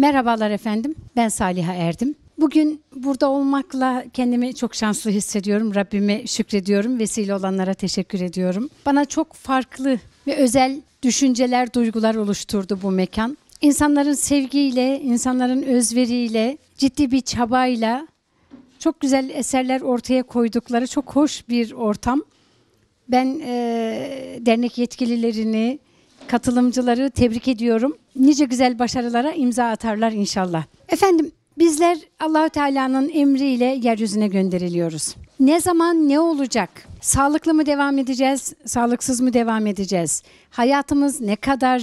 Merhabalar efendim. Ben Saliha Erdim. Bugün burada olmakla kendimi çok şanslı hissediyorum. Rabbime şükrediyorum. Vesile olanlara teşekkür ediyorum. Bana çok farklı ve özel düşünceler, duygular oluşturdu bu mekan. İnsanların sevgiyle, insanların özveriyle, ciddi bir çabayla çok güzel eserler ortaya koydukları çok hoş bir ortam. Ben e, dernek yetkililerini, katılımcıları tebrik ediyorum. Nice güzel başarılara imza atarlar inşallah. Efendim bizler Allahü Teala'nın emriyle yeryüzüne gönderiliyoruz. Ne zaman ne olacak? Sağlıklı mı devam edeceğiz? Sağlıksız mı devam edeceğiz? Hayatımız ne kadar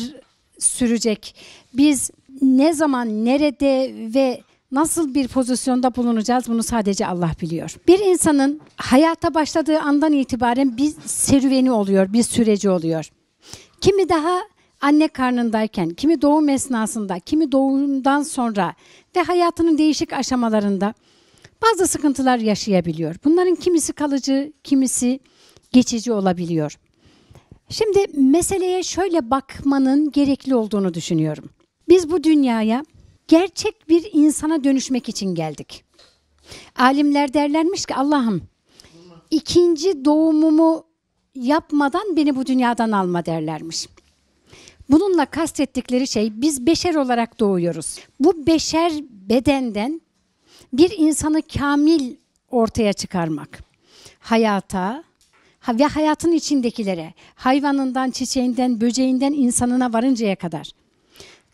sürecek? Biz ne zaman, nerede ve nasıl bir pozisyonda bulunacağız bunu sadece Allah biliyor. Bir insanın hayata başladığı andan itibaren bir serüveni oluyor, bir süreci oluyor. Kimi daha anne karnındayken, kimi doğum esnasında, kimi doğumdan sonra ve hayatının değişik aşamalarında bazı sıkıntılar yaşayabiliyor. Bunların kimisi kalıcı, kimisi geçici olabiliyor. Şimdi meseleye şöyle bakmanın gerekli olduğunu düşünüyorum. Biz bu dünyaya gerçek bir insana dönüşmek için geldik. Alimler derlermiş ki Allah'ım ikinci doğumumu yapmadan beni bu dünyadan alma derlermiş. Bununla kastettikleri şey biz beşer olarak doğuyoruz. Bu beşer bedenden bir insanı kamil ortaya çıkarmak. Hayata ve hayatın içindekilere, hayvanından, çiçeğinden, böceğinden insanına varıncaya kadar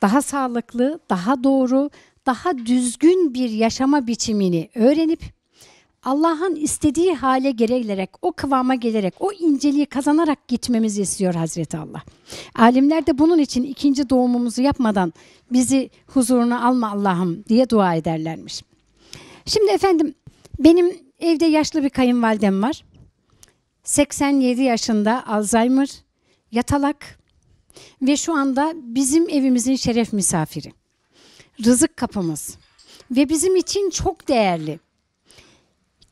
daha sağlıklı, daha doğru, daha düzgün bir yaşama biçimini öğrenip Allah'ın istediği hale gelerek, o kıvama gelerek, o inceliği kazanarak gitmemizi istiyor Hazreti Allah. Alimler de bunun için ikinci doğumumuzu yapmadan bizi huzuruna alma Allah'ım diye dua ederlermiş. Şimdi efendim benim evde yaşlı bir kayınvalidem var. 87 yaşında Alzheimer, yatalak ve şu anda bizim evimizin şeref misafiri. Rızık kapımız ve bizim için çok değerli.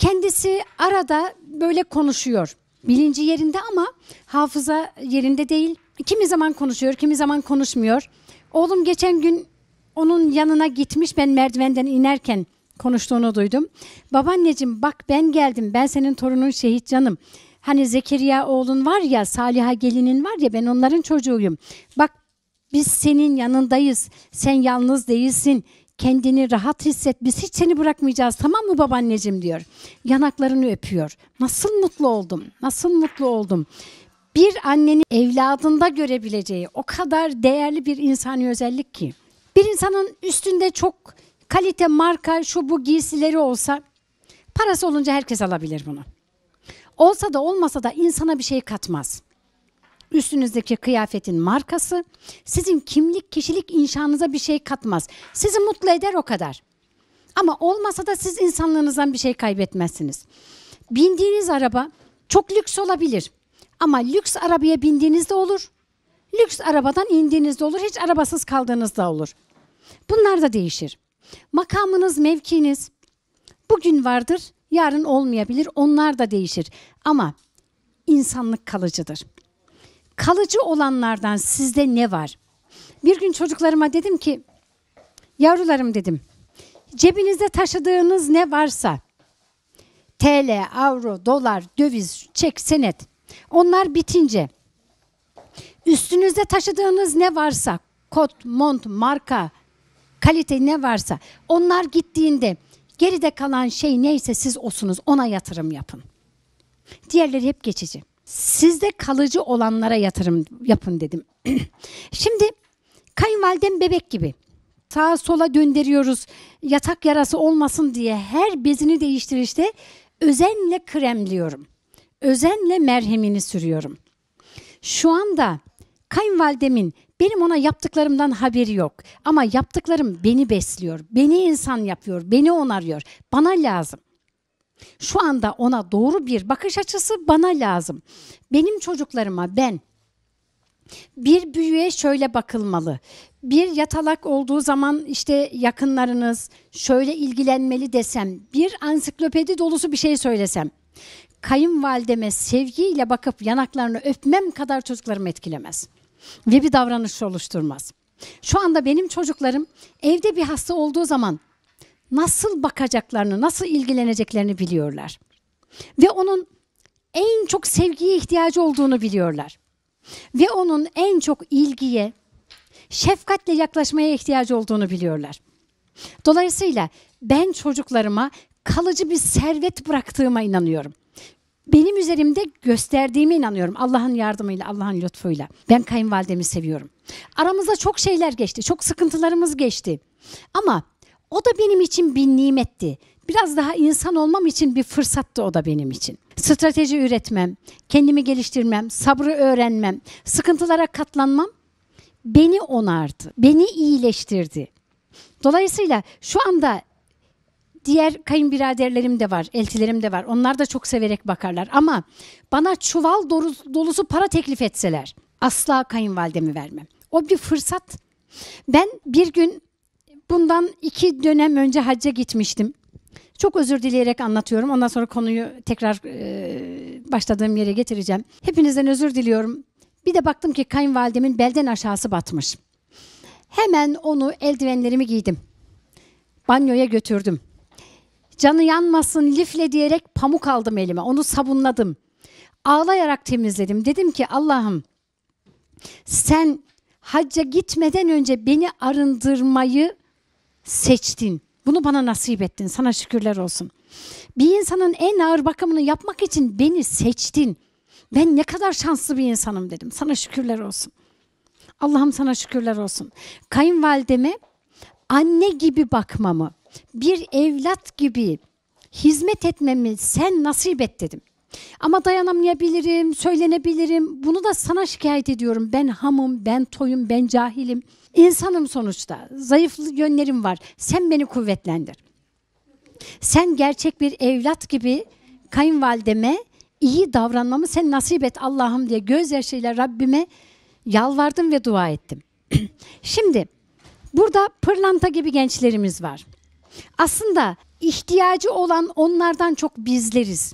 Kendisi arada böyle konuşuyor. Bilinci yerinde ama hafıza yerinde değil. Kimi zaman konuşuyor, kimi zaman konuşmuyor. Oğlum geçen gün onun yanına gitmiş ben merdivenden inerken konuştuğunu duydum. Babaanneciğim bak ben geldim. Ben senin torunun şehit canım. Hani Zekeriya oğlun var ya, Saliha gelinin var ya ben onların çocuğuyum. Bak biz senin yanındayız. Sen yalnız değilsin kendini rahat hisset biz hiç seni bırakmayacağız tamam mı babaanneciğim diyor. Yanaklarını öpüyor. Nasıl mutlu oldum nasıl mutlu oldum. Bir annenin evladında görebileceği o kadar değerli bir insani özellik ki. Bir insanın üstünde çok kalite marka şu bu giysileri olsa parası olunca herkes alabilir bunu. Olsa da olmasa da insana bir şey katmaz üstünüzdeki kıyafetin markası sizin kimlik kişilik inşanıza bir şey katmaz. Sizi mutlu eder o kadar. Ama olmasa da siz insanlığınızdan bir şey kaybetmezsiniz. Bindiğiniz araba çok lüks olabilir. Ama lüks arabaya bindiğinizde olur. Lüks arabadan indiğinizde olur. Hiç arabasız kaldığınızda olur. Bunlar da değişir. Makamınız, mevkiniz bugün vardır, yarın olmayabilir. Onlar da değişir. Ama insanlık kalıcıdır kalıcı olanlardan sizde ne var? Bir gün çocuklarıma dedim ki, yavrularım dedim, cebinizde taşıdığınız ne varsa, TL, avro, dolar, döviz, çek, senet, onlar bitince, üstünüzde taşıdığınız ne varsa, kot, mont, marka, kalite ne varsa, onlar gittiğinde geride kalan şey neyse siz olsunuz ona yatırım yapın. Diğerleri hep geçici sizde kalıcı olanlara yatırım yapın dedim. Şimdi kayınvalidem bebek gibi sağa sola döndürüyoruz, yatak yarası olmasın diye her bezini değiştirişte özenle kremliyorum. Özenle merhemini sürüyorum. Şu anda kayınvalidemin benim ona yaptıklarımdan haberi yok. Ama yaptıklarım beni besliyor, beni insan yapıyor, beni onarıyor. Bana lazım. Şu anda ona doğru bir bakış açısı bana lazım. Benim çocuklarıma ben bir büyüye şöyle bakılmalı. Bir yatalak olduğu zaman işte yakınlarınız şöyle ilgilenmeli desem, bir ansiklopedi dolusu bir şey söylesem, kayınvalideme sevgiyle bakıp yanaklarını öpmem kadar çocuklarımı etkilemez ve bir davranış oluşturmaz. Şu anda benim çocuklarım evde bir hasta olduğu zaman nasıl bakacaklarını, nasıl ilgileneceklerini biliyorlar. Ve onun en çok sevgiye ihtiyacı olduğunu biliyorlar. Ve onun en çok ilgiye, şefkatle yaklaşmaya ihtiyacı olduğunu biliyorlar. Dolayısıyla ben çocuklarıma kalıcı bir servet bıraktığıma inanıyorum. Benim üzerimde gösterdiğime inanıyorum. Allah'ın yardımıyla, Allah'ın lütfuyla. Ben kayınvalidemi seviyorum. Aramızda çok şeyler geçti, çok sıkıntılarımız geçti. Ama o da benim için bir nimetti. Biraz daha insan olmam için bir fırsattı o da benim için. Strateji üretmem, kendimi geliştirmem, sabrı öğrenmem, sıkıntılara katlanmam beni onardı, beni iyileştirdi. Dolayısıyla şu anda diğer kayınbiraderlerim de var, eltilerim de var. Onlar da çok severek bakarlar ama bana çuval dolusu para teklif etseler asla kayınvalidemi vermem. O bir fırsat. Ben bir gün Bundan iki dönem önce hacca gitmiştim. Çok özür dileyerek anlatıyorum. Ondan sonra konuyu tekrar e, başladığım yere getireceğim. Hepinizden özür diliyorum. Bir de baktım ki kayınvalidemin belden aşağısı batmış. Hemen onu eldivenlerimi giydim. Banyoya götürdüm. Canı yanmasın lifle diyerek pamuk aldım elime. Onu sabunladım. Ağlayarak temizledim. Dedim ki Allah'ım sen hacca gitmeden önce beni arındırmayı seçtin. Bunu bana nasip ettin. Sana şükürler olsun. Bir insanın en ağır bakımını yapmak için beni seçtin. Ben ne kadar şanslı bir insanım dedim. Sana şükürler olsun. Allah'ım sana şükürler olsun. Kayınvalideme anne gibi bakmamı, bir evlat gibi hizmet etmemi sen nasip et dedim. Ama dayanamayabilirim, söylenebilirim. Bunu da sana şikayet ediyorum. Ben hamım, ben toyum, ben cahilim. İnsanım sonuçta. Zayıf yönlerim var. Sen beni kuvvetlendir. Sen gerçek bir evlat gibi kayınvalideme iyi davranmamı sen nasip et Allah'ım diye gözyaşıyla Rabbime yalvardım ve dua ettim. Şimdi burada pırlanta gibi gençlerimiz var. Aslında ihtiyacı olan onlardan çok bizleriz.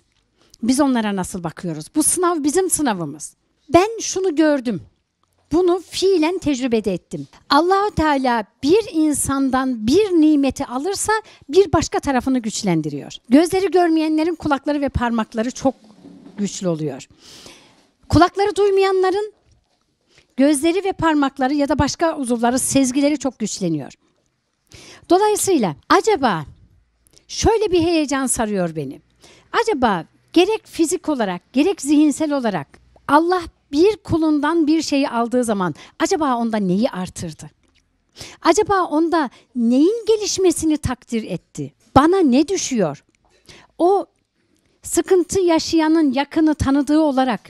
Biz onlara nasıl bakıyoruz? Bu sınav bizim sınavımız. Ben şunu gördüm. Bunu fiilen tecrübe ettim. Allahu Teala bir insandan bir nimeti alırsa bir başka tarafını güçlendiriyor. Gözleri görmeyenlerin kulakları ve parmakları çok güçlü oluyor. Kulakları duymayanların gözleri ve parmakları ya da başka uzuvları, sezgileri çok güçleniyor. Dolayısıyla acaba şöyle bir heyecan sarıyor beni. Acaba gerek fizik olarak gerek zihinsel olarak Allah bir kulundan bir şeyi aldığı zaman acaba onda neyi artırdı? Acaba onda neyin gelişmesini takdir etti? Bana ne düşüyor? O sıkıntı yaşayanın yakını tanıdığı olarak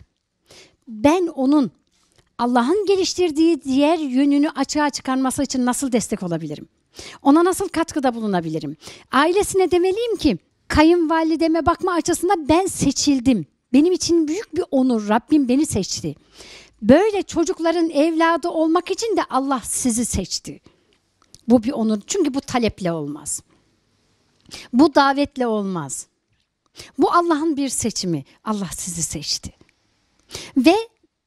ben onun Allah'ın geliştirdiği diğer yönünü açığa çıkarması için nasıl destek olabilirim? Ona nasıl katkıda bulunabilirim? Ailesine demeliyim ki kayınvalideme bakma açısından ben seçildim. Benim için büyük bir onur. Rabbim beni seçti. Böyle çocukların evladı olmak için de Allah sizi seçti. Bu bir onur. Çünkü bu taleple olmaz. Bu davetle olmaz. Bu Allah'ın bir seçimi. Allah sizi seçti. Ve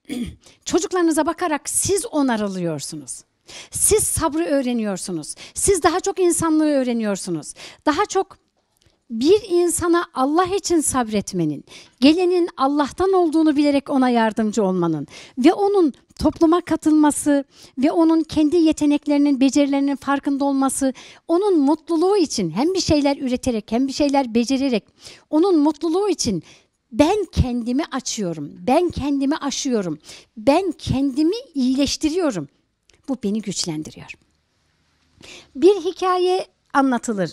çocuklarınıza bakarak siz onarılıyorsunuz. Siz sabrı öğreniyorsunuz. Siz daha çok insanlığı öğreniyorsunuz. Daha çok bir insana Allah için sabretmenin, gelenin Allah'tan olduğunu bilerek ona yardımcı olmanın ve onun topluma katılması ve onun kendi yeteneklerinin, becerilerinin farkında olması, onun mutluluğu için hem bir şeyler üreterek hem bir şeyler becererek onun mutluluğu için ben kendimi açıyorum. Ben kendimi aşıyorum. Ben kendimi iyileştiriyorum. Bu beni güçlendiriyor. Bir hikaye anlatılır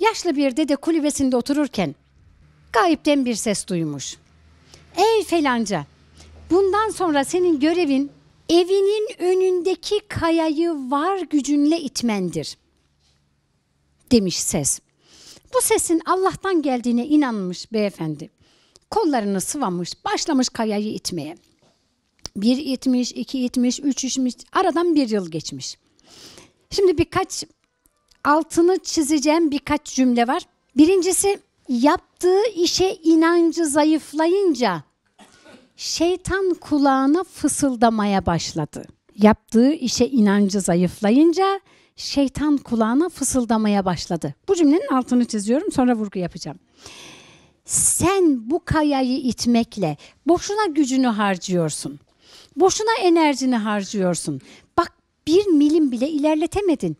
yaşlı bir dede kulübesinde otururken gayipten bir ses duymuş. Ey felanca bundan sonra senin görevin evinin önündeki kayayı var gücünle itmendir demiş ses. Bu sesin Allah'tan geldiğine inanmış beyefendi. Kollarını sıvamış, başlamış kayayı itmeye. Bir itmiş, iki itmiş, üç itmiş. Aradan bir yıl geçmiş. Şimdi birkaç altını çizeceğim birkaç cümle var. Birincisi yaptığı işe inancı zayıflayınca şeytan kulağına fısıldamaya başladı. Yaptığı işe inancı zayıflayınca şeytan kulağına fısıldamaya başladı. Bu cümlenin altını çiziyorum sonra vurgu yapacağım. Sen bu kayayı itmekle boşuna gücünü harcıyorsun. Boşuna enerjini harcıyorsun. Bak bir milim bile ilerletemedin.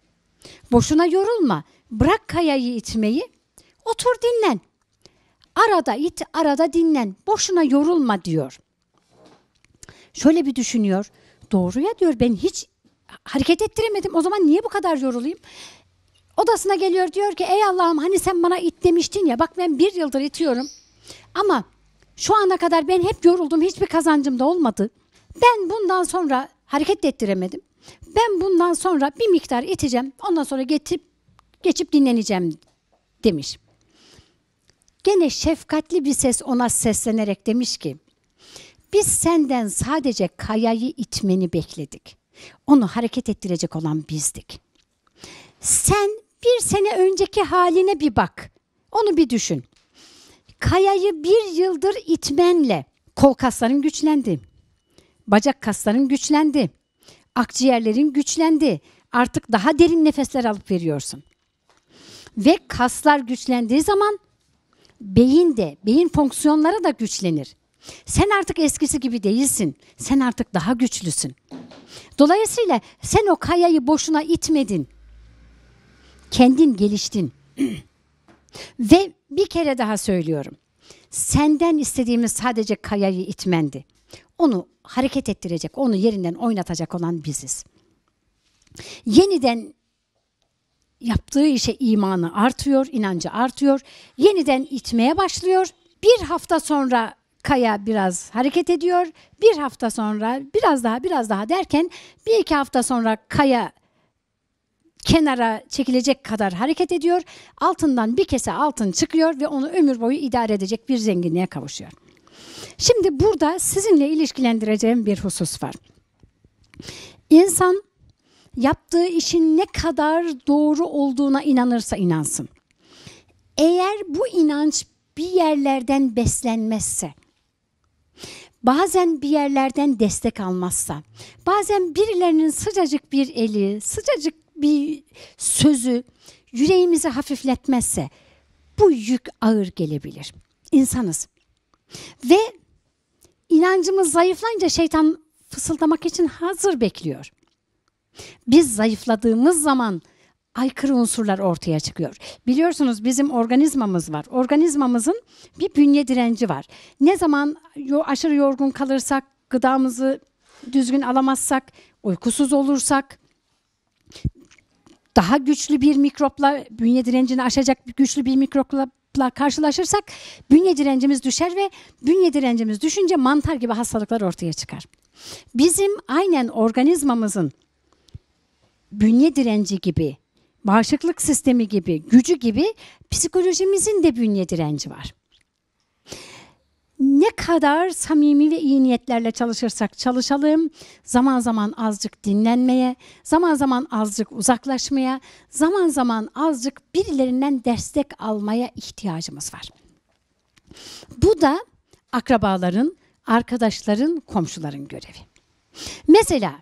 Boşuna yorulma. Bırak kayayı itmeyi, Otur dinlen. Arada it, arada dinlen. Boşuna yorulma diyor. Şöyle bir düşünüyor. Doğruya diyor ben hiç hareket ettiremedim. O zaman niye bu kadar yorulayım? Odasına geliyor diyor ki ey Allah'ım hani sen bana it demiştin ya bak ben bir yıldır itiyorum. Ama şu ana kadar ben hep yoruldum hiçbir kazancım da olmadı. Ben bundan sonra hareket ettiremedim ben bundan sonra bir miktar iteceğim ondan sonra geçip geçip dinleneceğim demiş. Gene şefkatli bir ses ona seslenerek demiş ki biz senden sadece kayayı itmeni bekledik. Onu hareket ettirecek olan bizdik. Sen bir sene önceki haline bir bak. Onu bir düşün. Kayayı bir yıldır itmenle kol kasların güçlendi. Bacak kasların güçlendi. Akciğerlerin güçlendi. Artık daha derin nefesler alıp veriyorsun. Ve kaslar güçlendiği zaman beyin de, beyin fonksiyonları da güçlenir. Sen artık eskisi gibi değilsin. Sen artık daha güçlüsün. Dolayısıyla sen o kayayı boşuna itmedin. Kendin geliştin. Ve bir kere daha söylüyorum. Senden istediğimiz sadece kayayı itmendi. Onu hareket ettirecek, onu yerinden oynatacak olan biziz. Yeniden yaptığı işe imanı artıyor, inancı artıyor. Yeniden itmeye başlıyor. Bir hafta sonra kaya biraz hareket ediyor. Bir hafta sonra biraz daha biraz daha derken bir iki hafta sonra kaya kenara çekilecek kadar hareket ediyor. Altından bir kese altın çıkıyor ve onu ömür boyu idare edecek bir zenginliğe kavuşuyor. Şimdi burada sizinle ilişkilendireceğim bir husus var. İnsan yaptığı işin ne kadar doğru olduğuna inanırsa inansın. Eğer bu inanç bir yerlerden beslenmezse, bazen bir yerlerden destek almazsa, bazen birilerinin sıcacık bir eli, sıcacık bir sözü yüreğimizi hafifletmezse bu yük ağır gelebilir. İnsanız. Ve inancımız zayıflayınca şeytan fısıldamak için hazır bekliyor. Biz zayıfladığımız zaman aykırı unsurlar ortaya çıkıyor. Biliyorsunuz bizim organizmamız var. Organizmamızın bir bünye direnci var. Ne zaman aşırı yorgun kalırsak, gıdamızı düzgün alamazsak, uykusuz olursak, daha güçlü bir mikropla bünye direncini aşacak güçlü bir mikropla la karşılaşırsak bünye direncimiz düşer ve bünye direncimiz düşünce mantar gibi hastalıklar ortaya çıkar. Bizim aynen organizmamızın bünye direnci gibi, bağışıklık sistemi gibi, gücü gibi psikolojimizin de bünye direnci var ne kadar samimi ve iyi niyetlerle çalışırsak çalışalım, zaman zaman azıcık dinlenmeye, zaman zaman azıcık uzaklaşmaya, zaman zaman azıcık birilerinden destek almaya ihtiyacımız var. Bu da akrabaların, arkadaşların, komşuların görevi. Mesela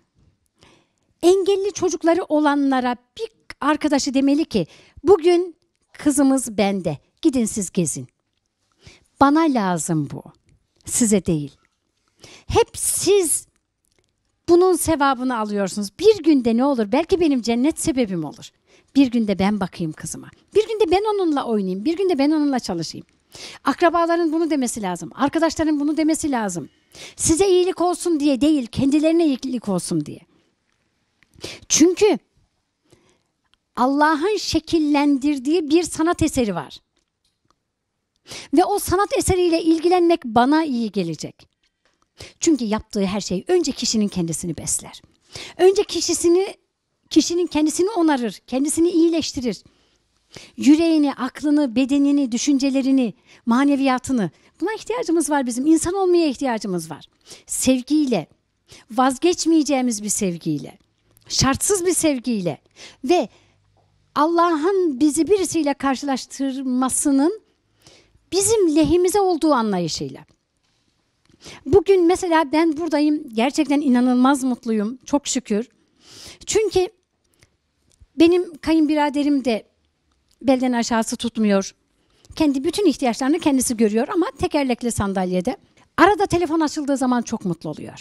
engelli çocukları olanlara bir arkadaşı demeli ki bugün kızımız bende gidin siz gezin bana lazım bu. Size değil. Hep siz bunun sevabını alıyorsunuz. Bir günde ne olur? Belki benim cennet sebebim olur. Bir günde ben bakayım kızıma. Bir günde ben onunla oynayayım. Bir günde ben onunla çalışayım. Akrabaların bunu demesi lazım. Arkadaşların bunu demesi lazım. Size iyilik olsun diye değil, kendilerine iyilik olsun diye. Çünkü Allah'ın şekillendirdiği bir sanat eseri var. Ve o sanat eseriyle ilgilenmek bana iyi gelecek. Çünkü yaptığı her şey önce kişinin kendisini besler. Önce kişisini kişinin kendisini onarır, kendisini iyileştirir. Yüreğini, aklını, bedenini, düşüncelerini, maneviyatını. Buna ihtiyacımız var bizim. İnsan olmaya ihtiyacımız var. Sevgiyle, vazgeçmeyeceğimiz bir sevgiyle, şartsız bir sevgiyle ve Allah'ın bizi birisiyle karşılaştırmasının bizim lehimize olduğu anlayışıyla. Bugün mesela ben buradayım. Gerçekten inanılmaz mutluyum. Çok şükür. Çünkü benim kayınbiraderim de belden aşağısı tutmuyor. Kendi bütün ihtiyaçlarını kendisi görüyor ama tekerlekli sandalyede. Arada telefon açıldığı zaman çok mutlu oluyor.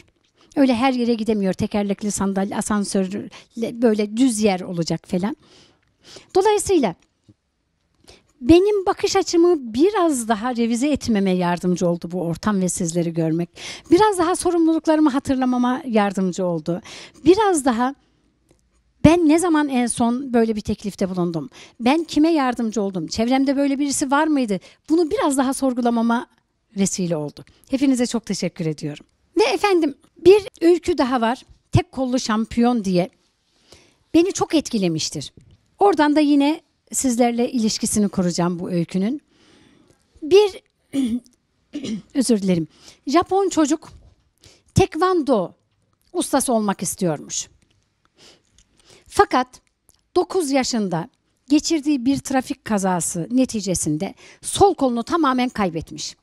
Öyle her yere gidemiyor. Tekerlekli sandalye, asansör böyle düz yer olacak falan. Dolayısıyla benim bakış açımı biraz daha revize etmeme yardımcı oldu bu ortam ve sizleri görmek. Biraz daha sorumluluklarımı hatırlamama yardımcı oldu. Biraz daha ben ne zaman en son böyle bir teklifte bulundum? Ben kime yardımcı oldum? Çevremde böyle birisi var mıydı? Bunu biraz daha sorgulamama vesile oldu. Hepinize çok teşekkür ediyorum. Ve efendim bir öykü daha var. Tek kollu şampiyon diye. Beni çok etkilemiştir. Oradan da yine sizlerle ilişkisini kuracağım bu öykünün. Bir özür dilerim. Japon çocuk tekvando ustası olmak istiyormuş. Fakat 9 yaşında geçirdiği bir trafik kazası neticesinde sol kolunu tamamen kaybetmiş.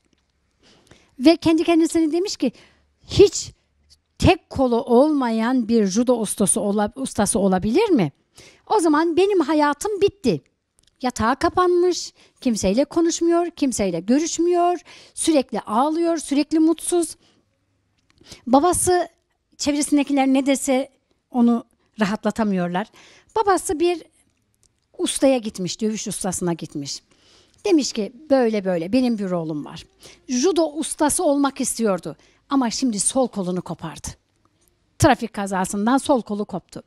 Ve kendi kendisine demiş ki hiç tek kolu olmayan bir judo ustası, ola, ustası olabilir mi? O zaman benim hayatım bitti. Yatağa kapanmış, kimseyle konuşmuyor, kimseyle görüşmüyor, sürekli ağlıyor, sürekli mutsuz. Babası çevresindekiler ne dese onu rahatlatamıyorlar. Babası bir ustaya gitmiş, dövüş ustasına gitmiş. Demiş ki böyle böyle benim bir oğlum var. Judo ustası olmak istiyordu ama şimdi sol kolunu kopardı trafik kazasından sol kolu koptu.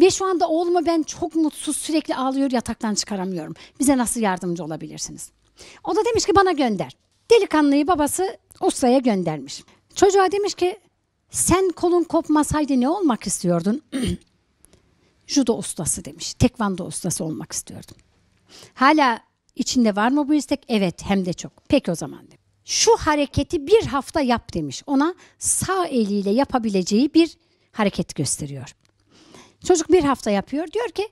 Ve şu anda oğluma ben çok mutsuz sürekli ağlıyor yataktan çıkaramıyorum. Bize nasıl yardımcı olabilirsiniz? O da demiş ki bana gönder. Delikanlıyı babası Usta'ya göndermiş. Çocuğa demiş ki sen kolun kopmasaydı ne olmak istiyordun? Judo ustası demiş. Tekvando ustası olmak istiyordum. Hala içinde var mı bu istek? Evet hem de çok. Peki o zaman demiş. Şu hareketi bir hafta yap demiş. Ona sağ eliyle yapabileceği bir hareket gösteriyor. Çocuk bir hafta yapıyor. Diyor ki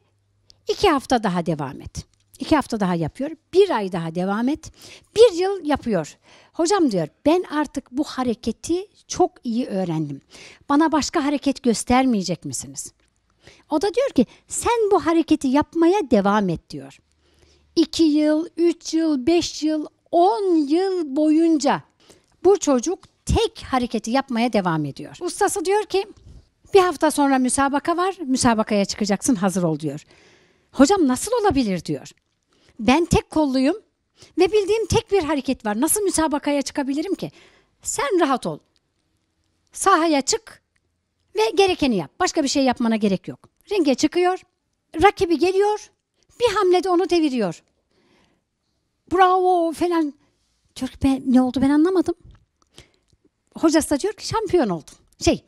iki hafta daha devam et. İki hafta daha yapıyor. Bir ay daha devam et. Bir yıl yapıyor. Hocam diyor ben artık bu hareketi çok iyi öğrendim. Bana başka hareket göstermeyecek misiniz? O da diyor ki sen bu hareketi yapmaya devam et diyor. İki yıl, üç yıl, beş yıl, on yıl boyunca bu çocuk tek hareketi yapmaya devam ediyor. Ustası diyor ki bir hafta sonra müsabaka var. Müsabakaya çıkacaksın hazır ol diyor. Hocam nasıl olabilir diyor. Ben tek kolluyum ve bildiğim tek bir hareket var. Nasıl müsabakaya çıkabilirim ki? Sen rahat ol. Sahaya çık ve gerekeni yap. Başka bir şey yapmana gerek yok. Ringe çıkıyor. Rakibi geliyor. Bir hamlede onu deviriyor. Bravo falan. Diyor ki ben, ne oldu ben anlamadım. Hocası da diyor ki şampiyon oldum. Şey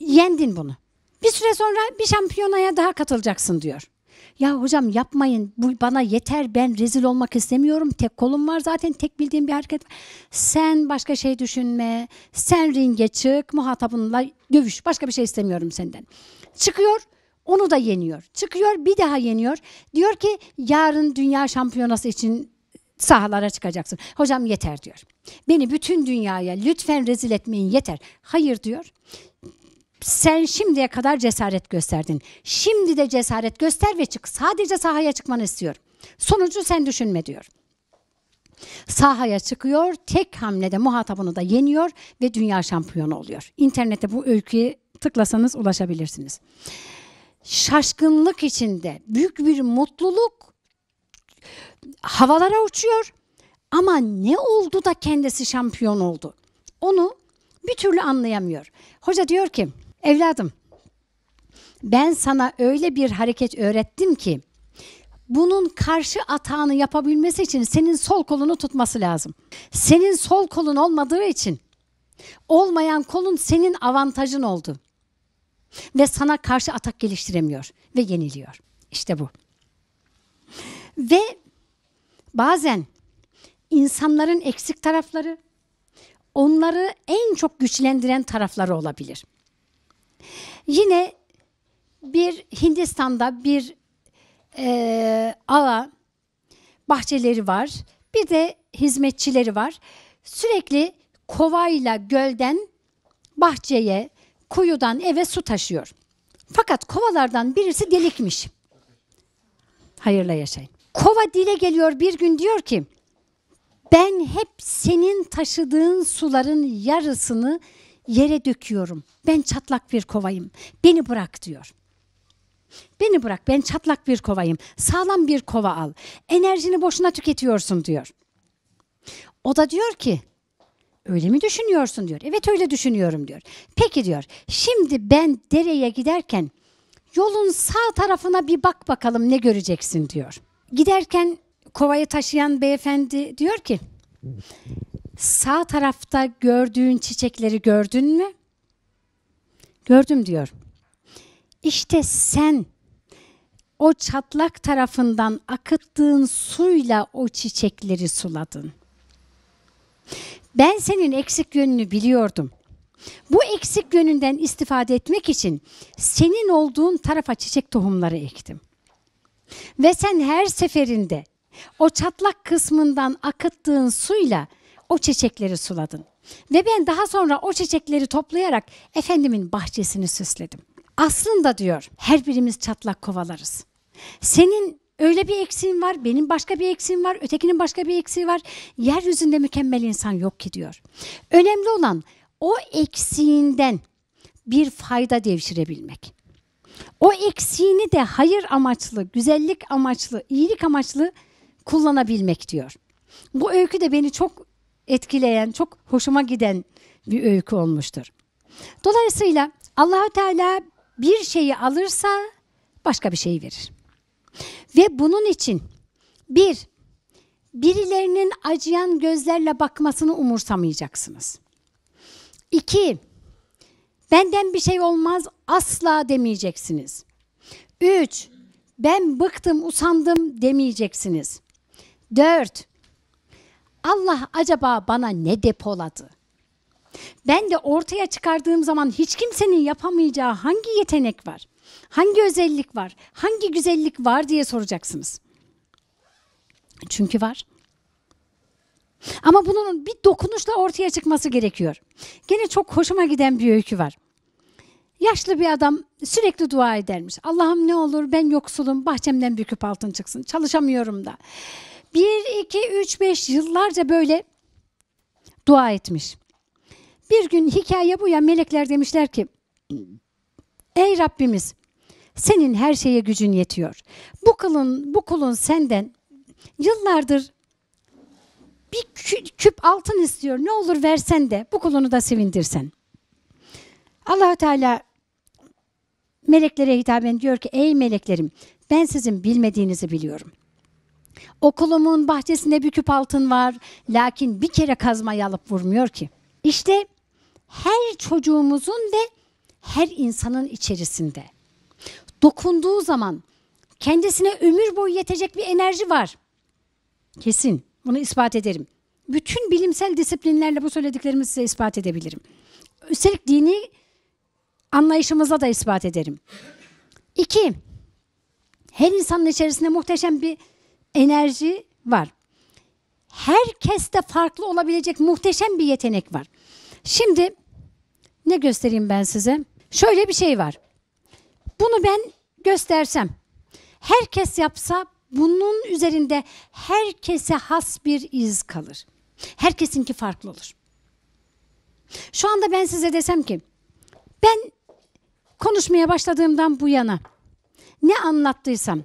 yendin bunu. Bir süre sonra bir şampiyonaya daha katılacaksın diyor. Ya hocam yapmayın bu bana yeter ben rezil olmak istemiyorum tek kolum var zaten tek bildiğim bir hareket var. Sen başka şey düşünme sen ringe çık muhatabınla dövüş başka bir şey istemiyorum senden. Çıkıyor onu da yeniyor çıkıyor bir daha yeniyor diyor ki yarın dünya şampiyonası için sahalara çıkacaksın. Hocam yeter diyor. Beni bütün dünyaya lütfen rezil etmeyin yeter. Hayır diyor. Sen şimdiye kadar cesaret gösterdin. Şimdi de cesaret göster ve çık. Sadece sahaya çıkmanı istiyorum. Sonucu sen düşünme diyor. Sahaya çıkıyor, tek hamlede muhatabını da yeniyor ve dünya şampiyonu oluyor. İnternette bu öyküyü tıklasanız ulaşabilirsiniz. Şaşkınlık içinde büyük bir mutluluk havalara uçuyor ama ne oldu da kendisi şampiyon oldu? Onu bir türlü anlayamıyor. Hoca diyor ki Evladım ben sana öyle bir hareket öğrettim ki bunun karşı atağını yapabilmesi için senin sol kolunu tutması lazım. Senin sol kolun olmadığı için olmayan kolun senin avantajın oldu. Ve sana karşı atak geliştiremiyor ve yeniliyor. İşte bu. Ve bazen insanların eksik tarafları onları en çok güçlendiren tarafları olabilir. Yine bir Hindistan'da bir e, ağa bahçeleri var. Bir de hizmetçileri var. Sürekli kovayla gölden bahçeye, kuyudan eve su taşıyor. Fakat kovalardan birisi delikmiş. Hayırla yaşayın. Kova dile geliyor bir gün diyor ki ben hep senin taşıdığın suların yarısını yere döküyorum. Ben çatlak bir kovayım. Beni bırak diyor. Beni bırak ben çatlak bir kovayım. Sağlam bir kova al. Enerjini boşuna tüketiyorsun diyor. O da diyor ki öyle mi düşünüyorsun diyor. Evet öyle düşünüyorum diyor. Peki diyor şimdi ben dereye giderken yolun sağ tarafına bir bak bakalım ne göreceksin diyor. Giderken kovayı taşıyan beyefendi diyor ki sağ tarafta gördüğün çiçekleri gördün mü? Gördüm diyor. İşte sen o çatlak tarafından akıttığın suyla o çiçekleri suladın. Ben senin eksik yönünü biliyordum. Bu eksik yönünden istifade etmek için senin olduğun tarafa çiçek tohumları ektim. Ve sen her seferinde o çatlak kısmından akıttığın suyla o çiçekleri suladın. Ve ben daha sonra o çiçekleri toplayarak Efendimin bahçesini süsledim. Aslında diyor her birimiz çatlak kovalarız. Senin öyle bir eksiğin var, benim başka bir eksiğim var, ötekinin başka bir eksiği var. Yeryüzünde mükemmel insan yok ki diyor. Önemli olan o eksiğinden bir fayda devşirebilmek. O eksiğini de hayır amaçlı, güzellik amaçlı, iyilik amaçlı kullanabilmek diyor. Bu öykü de beni çok etkileyen, çok hoşuma giden bir öykü olmuştur. Dolayısıyla Allahü Teala bir şeyi alırsa başka bir şey verir. Ve bunun için bir, birilerinin acıyan gözlerle bakmasını umursamayacaksınız. İki, benden bir şey olmaz asla demeyeceksiniz. Üç, ben bıktım usandım demeyeceksiniz. Dört, Allah acaba bana ne depoladı? Ben de ortaya çıkardığım zaman hiç kimsenin yapamayacağı hangi yetenek var? Hangi özellik var? Hangi güzellik var diye soracaksınız. Çünkü var. Ama bunun bir dokunuşla ortaya çıkması gerekiyor. Gene çok hoşuma giden bir öykü var. Yaşlı bir adam sürekli dua edermiş. Allah'ım ne olur ben yoksulum, bahçemden bir küp altın çıksın. Çalışamıyorum da. 1, 2, 3, 5 yıllarca böyle dua etmiş. Bir gün hikaye bu ya melekler demişler ki Ey Rabbimiz senin her şeye gücün yetiyor. Bu kulun, bu kulun senden yıllardır bir küp altın istiyor. Ne olur versen de bu kulunu da sevindirsen. allah Teala meleklere hitaben diyor ki ey meleklerim ben sizin bilmediğinizi biliyorum.'' Okulumun bahçesinde bir küp altın var. Lakin bir kere kazmayı alıp vurmuyor ki. İşte her çocuğumuzun ve her insanın içerisinde dokunduğu zaman kendisine ömür boyu yetecek bir enerji var. Kesin. Bunu ispat ederim. Bütün bilimsel disiplinlerle bu söylediklerimi size ispat edebilirim. Üstelik dini anlayışımıza da ispat ederim. İki, her insanın içerisinde muhteşem bir enerji var. Herkes de farklı olabilecek muhteşem bir yetenek var. Şimdi ne göstereyim ben size? Şöyle bir şey var. Bunu ben göstersem, herkes yapsa bunun üzerinde herkese has bir iz kalır. Herkesinki farklı olur. Şu anda ben size desem ki ben konuşmaya başladığımdan bu yana ne anlattıysam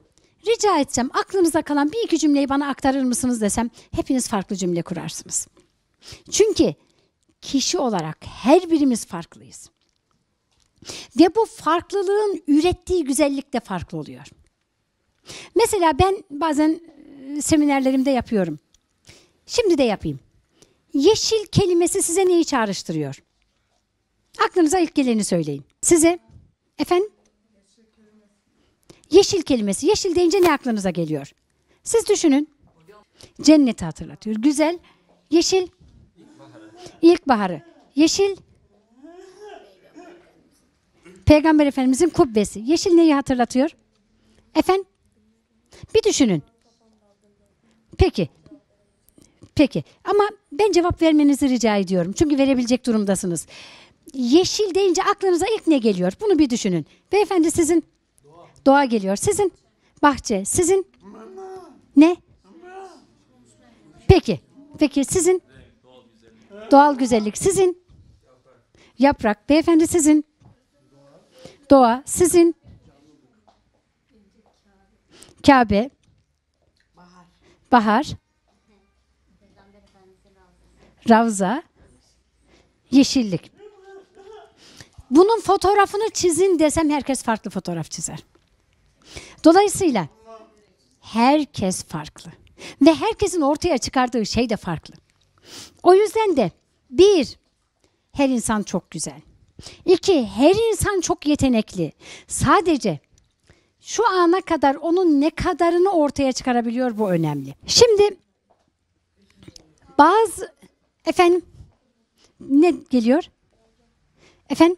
rica etsem aklınıza kalan bir iki cümleyi bana aktarır mısınız desem hepiniz farklı cümle kurarsınız. Çünkü kişi olarak her birimiz farklıyız. Ve bu farklılığın ürettiği güzellik de farklı oluyor. Mesela ben bazen e, seminerlerimde yapıyorum. Şimdi de yapayım. Yeşil kelimesi size neyi çağrıştırıyor? Aklınıza ilk geleni söyleyin. Size efendim Yeşil kelimesi. Yeşil deyince ne aklınıza geliyor? Siz düşünün. Cenneti hatırlatıyor. Güzel. Yeşil. İlkbaharı. Yeşil. Peygamber Efendimizin kubbesi. Yeşil neyi hatırlatıyor? Efendim? Bir düşünün. Peki. Peki. Ama ben cevap vermenizi rica ediyorum. Çünkü verebilecek durumdasınız. Yeşil deyince aklınıza ilk ne geliyor? Bunu bir düşünün. Beyefendi sizin Doğa geliyor. Sizin bahçe, sizin ne? Peki, peki sizin doğal güzellik sizin yaprak beyefendi sizin doğa sizin Kabe bahar ravza yeşillik bunun fotoğrafını çizin desem herkes farklı fotoğraf çizer. Dolayısıyla herkes farklı ve herkesin ortaya çıkardığı şey de farklı. O yüzden de bir, her insan çok güzel. İki, her insan çok yetenekli. Sadece şu ana kadar onun ne kadarını ortaya çıkarabiliyor bu önemli. Şimdi bazı efendim ne geliyor? Efendim?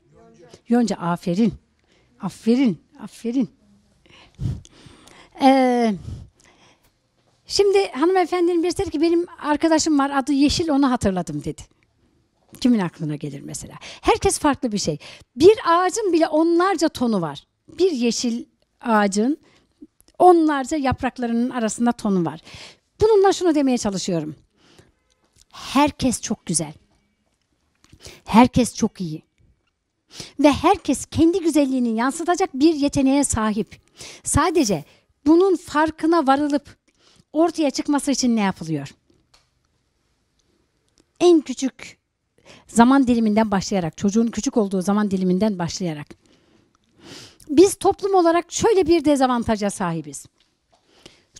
Yonca aferin. Aferin, aferin. Ee, şimdi hanımefendinin birisi dedi ki benim arkadaşım var adı Yeşil onu hatırladım dedi. Kimin aklına gelir mesela? Herkes farklı bir şey. Bir ağacın bile onlarca tonu var. Bir yeşil ağacın onlarca yapraklarının arasında tonu var. Bununla şunu demeye çalışıyorum. Herkes çok güzel. Herkes çok iyi ve herkes kendi güzelliğini yansıtacak bir yeteneğe sahip. Sadece bunun farkına varılıp ortaya çıkması için ne yapılıyor? En küçük zaman diliminden başlayarak, çocuğun küçük olduğu zaman diliminden başlayarak. Biz toplum olarak şöyle bir dezavantaja sahibiz.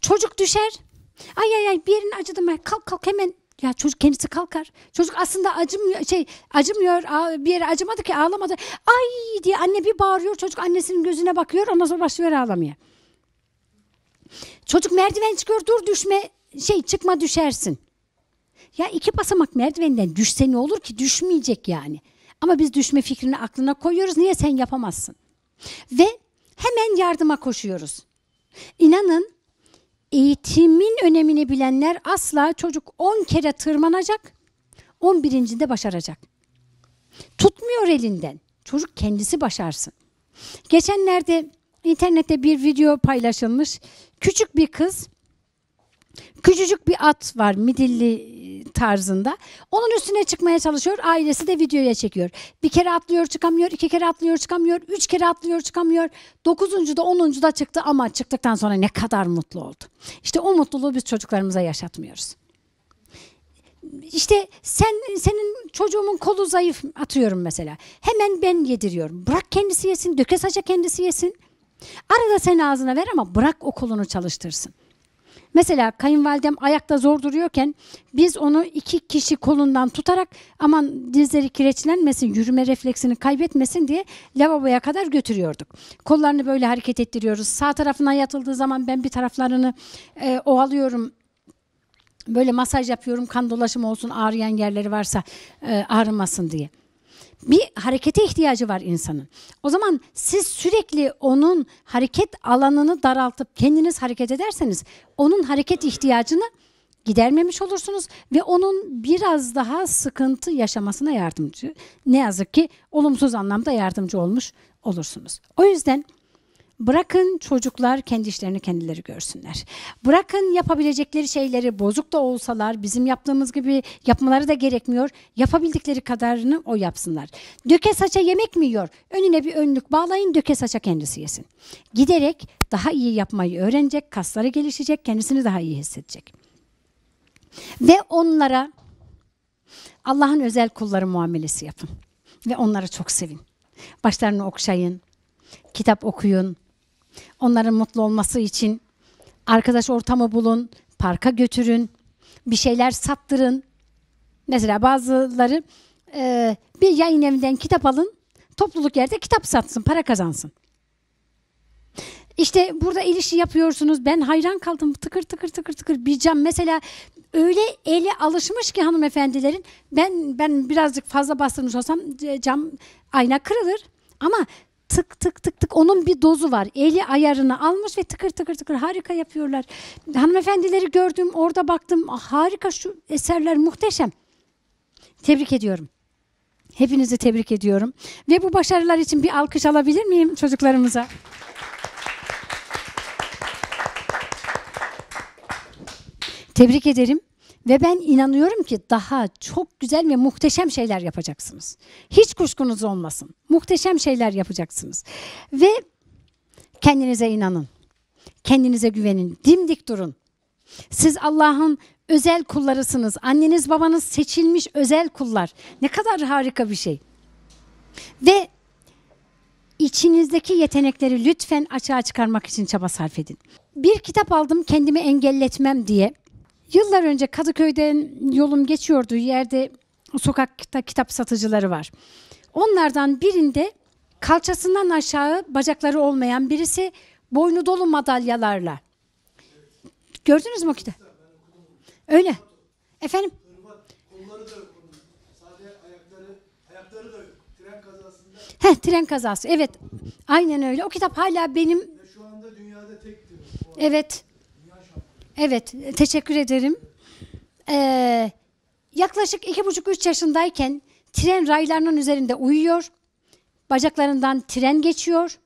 Çocuk düşer. Ay ay ay bir yerin acıdı mı? Kalk kalk hemen ya çocuk kendisi kalkar. Çocuk aslında acımıyor, şey acımıyor, bir yere acımadı ki ağlamadı. Ay diye anne bir bağırıyor, çocuk annesinin gözüne bakıyor, ondan sonra başlıyor ağlamaya. Çocuk merdiven çıkıyor, dur düşme, şey çıkma düşersin. Ya iki basamak merdivenden düşse ne olur ki? Düşmeyecek yani. Ama biz düşme fikrini aklına koyuyoruz. Niye sen yapamazsın? Ve hemen yardıma koşuyoruz. İnanın eğitimin önemini bilenler asla çocuk 10 kere tırmanacak, 11. de başaracak. Tutmuyor elinden. Çocuk kendisi başarsın. Geçenlerde internette bir video paylaşılmış. Küçük bir kız Küçücük bir at var midilli e, tarzında. Onun üstüne çıkmaya çalışıyor. Ailesi de videoya çekiyor. Bir kere atlıyor çıkamıyor. iki kere atlıyor çıkamıyor. Üç kere atlıyor çıkamıyor. Dokuzuncu da onuncu da çıktı ama çıktıktan sonra ne kadar mutlu oldu. İşte o mutluluğu biz çocuklarımıza yaşatmıyoruz İşte sen senin çocuğumun kolu zayıf atıyorum mesela. Hemen ben yediriyorum. Bırak kendisi yesin, döke saça kendisi yesin. Arada sen ağzına ver ama bırak o kolunu çalıştırsın. Mesela kayınvalidem ayakta zor duruyorken biz onu iki kişi kolundan tutarak aman dizleri kireçlenmesin, yürüme refleksini kaybetmesin diye lavaboya kadar götürüyorduk. Kollarını böyle hareket ettiriyoruz. Sağ tarafına yatıldığı zaman ben bir taraflarını e, ovalıyorum böyle masaj yapıyorum kan dolaşımı olsun ağrıyan yerleri varsa e, ağrımasın diye bir harekete ihtiyacı var insanın. O zaman siz sürekli onun hareket alanını daraltıp kendiniz hareket ederseniz onun hareket ihtiyacını gidermemiş olursunuz ve onun biraz daha sıkıntı yaşamasına yardımcı ne yazık ki olumsuz anlamda yardımcı olmuş olursunuz. O yüzden Bırakın çocuklar kendi işlerini kendileri görsünler. Bırakın yapabilecekleri şeyleri bozuk da olsalar bizim yaptığımız gibi yapmaları da gerekmiyor. Yapabildikleri kadarını o yapsınlar. Döke saça yemek mi yiyor? Önüne bir önlük bağlayın döke saça kendisi yesin. Giderek daha iyi yapmayı öğrenecek, kasları gelişecek, kendisini daha iyi hissedecek. Ve onlara Allah'ın özel kulları muamelesi yapın. Ve onlara çok sevin. Başlarını okşayın, kitap okuyun, Onların mutlu olması için arkadaş ortamı bulun, parka götürün, bir şeyler sattırın. Mesela bazıları e, bir yayın evinden kitap alın, topluluk yerde kitap satsın, para kazansın. İşte burada el yapıyorsunuz. Ben hayran kaldım. Tıkır tıkır tıkır tıkır bir cam. Mesela öyle eli alışmış ki hanımefendilerin. Ben ben birazcık fazla bastırmış olsam cam ayna kırılır. Ama tık tık tık tık onun bir dozu var. Eli ayarını almış ve tıkır tıkır tıkır harika yapıyorlar. Hanımefendileri gördüm orada baktım ah, harika şu eserler muhteşem. Tebrik ediyorum. Hepinizi tebrik ediyorum. Ve bu başarılar için bir alkış alabilir miyim çocuklarımıza? tebrik ederim. Ve ben inanıyorum ki daha çok güzel ve muhteşem şeyler yapacaksınız. Hiç kuşkunuz olmasın. Muhteşem şeyler yapacaksınız. Ve kendinize inanın. Kendinize güvenin. Dimdik durun. Siz Allah'ın özel kullarısınız. Anneniz babanız seçilmiş özel kullar. Ne kadar harika bir şey. Ve içinizdeki yetenekleri lütfen açığa çıkarmak için çaba sarf edin. Bir kitap aldım kendimi engelletmem diye. Yıllar önce Kadıköy'den yolum geçiyordu. Yerde sokakta kitap satıcıları var. Onlardan birinde kalçasından aşağı bacakları olmayan birisi boynu dolu madalyalarla. Gördünüz mü o kitabı? Öyle. Efendim? He, tren kazası. Evet. Aynen öyle. O kitap hala benim... şu anda dünyada tektir. Evet. Evet, teşekkür ederim. Ee, yaklaşık iki buçuk üç yaşındayken tren raylarının üzerinde uyuyor. Bacaklarından tren geçiyor.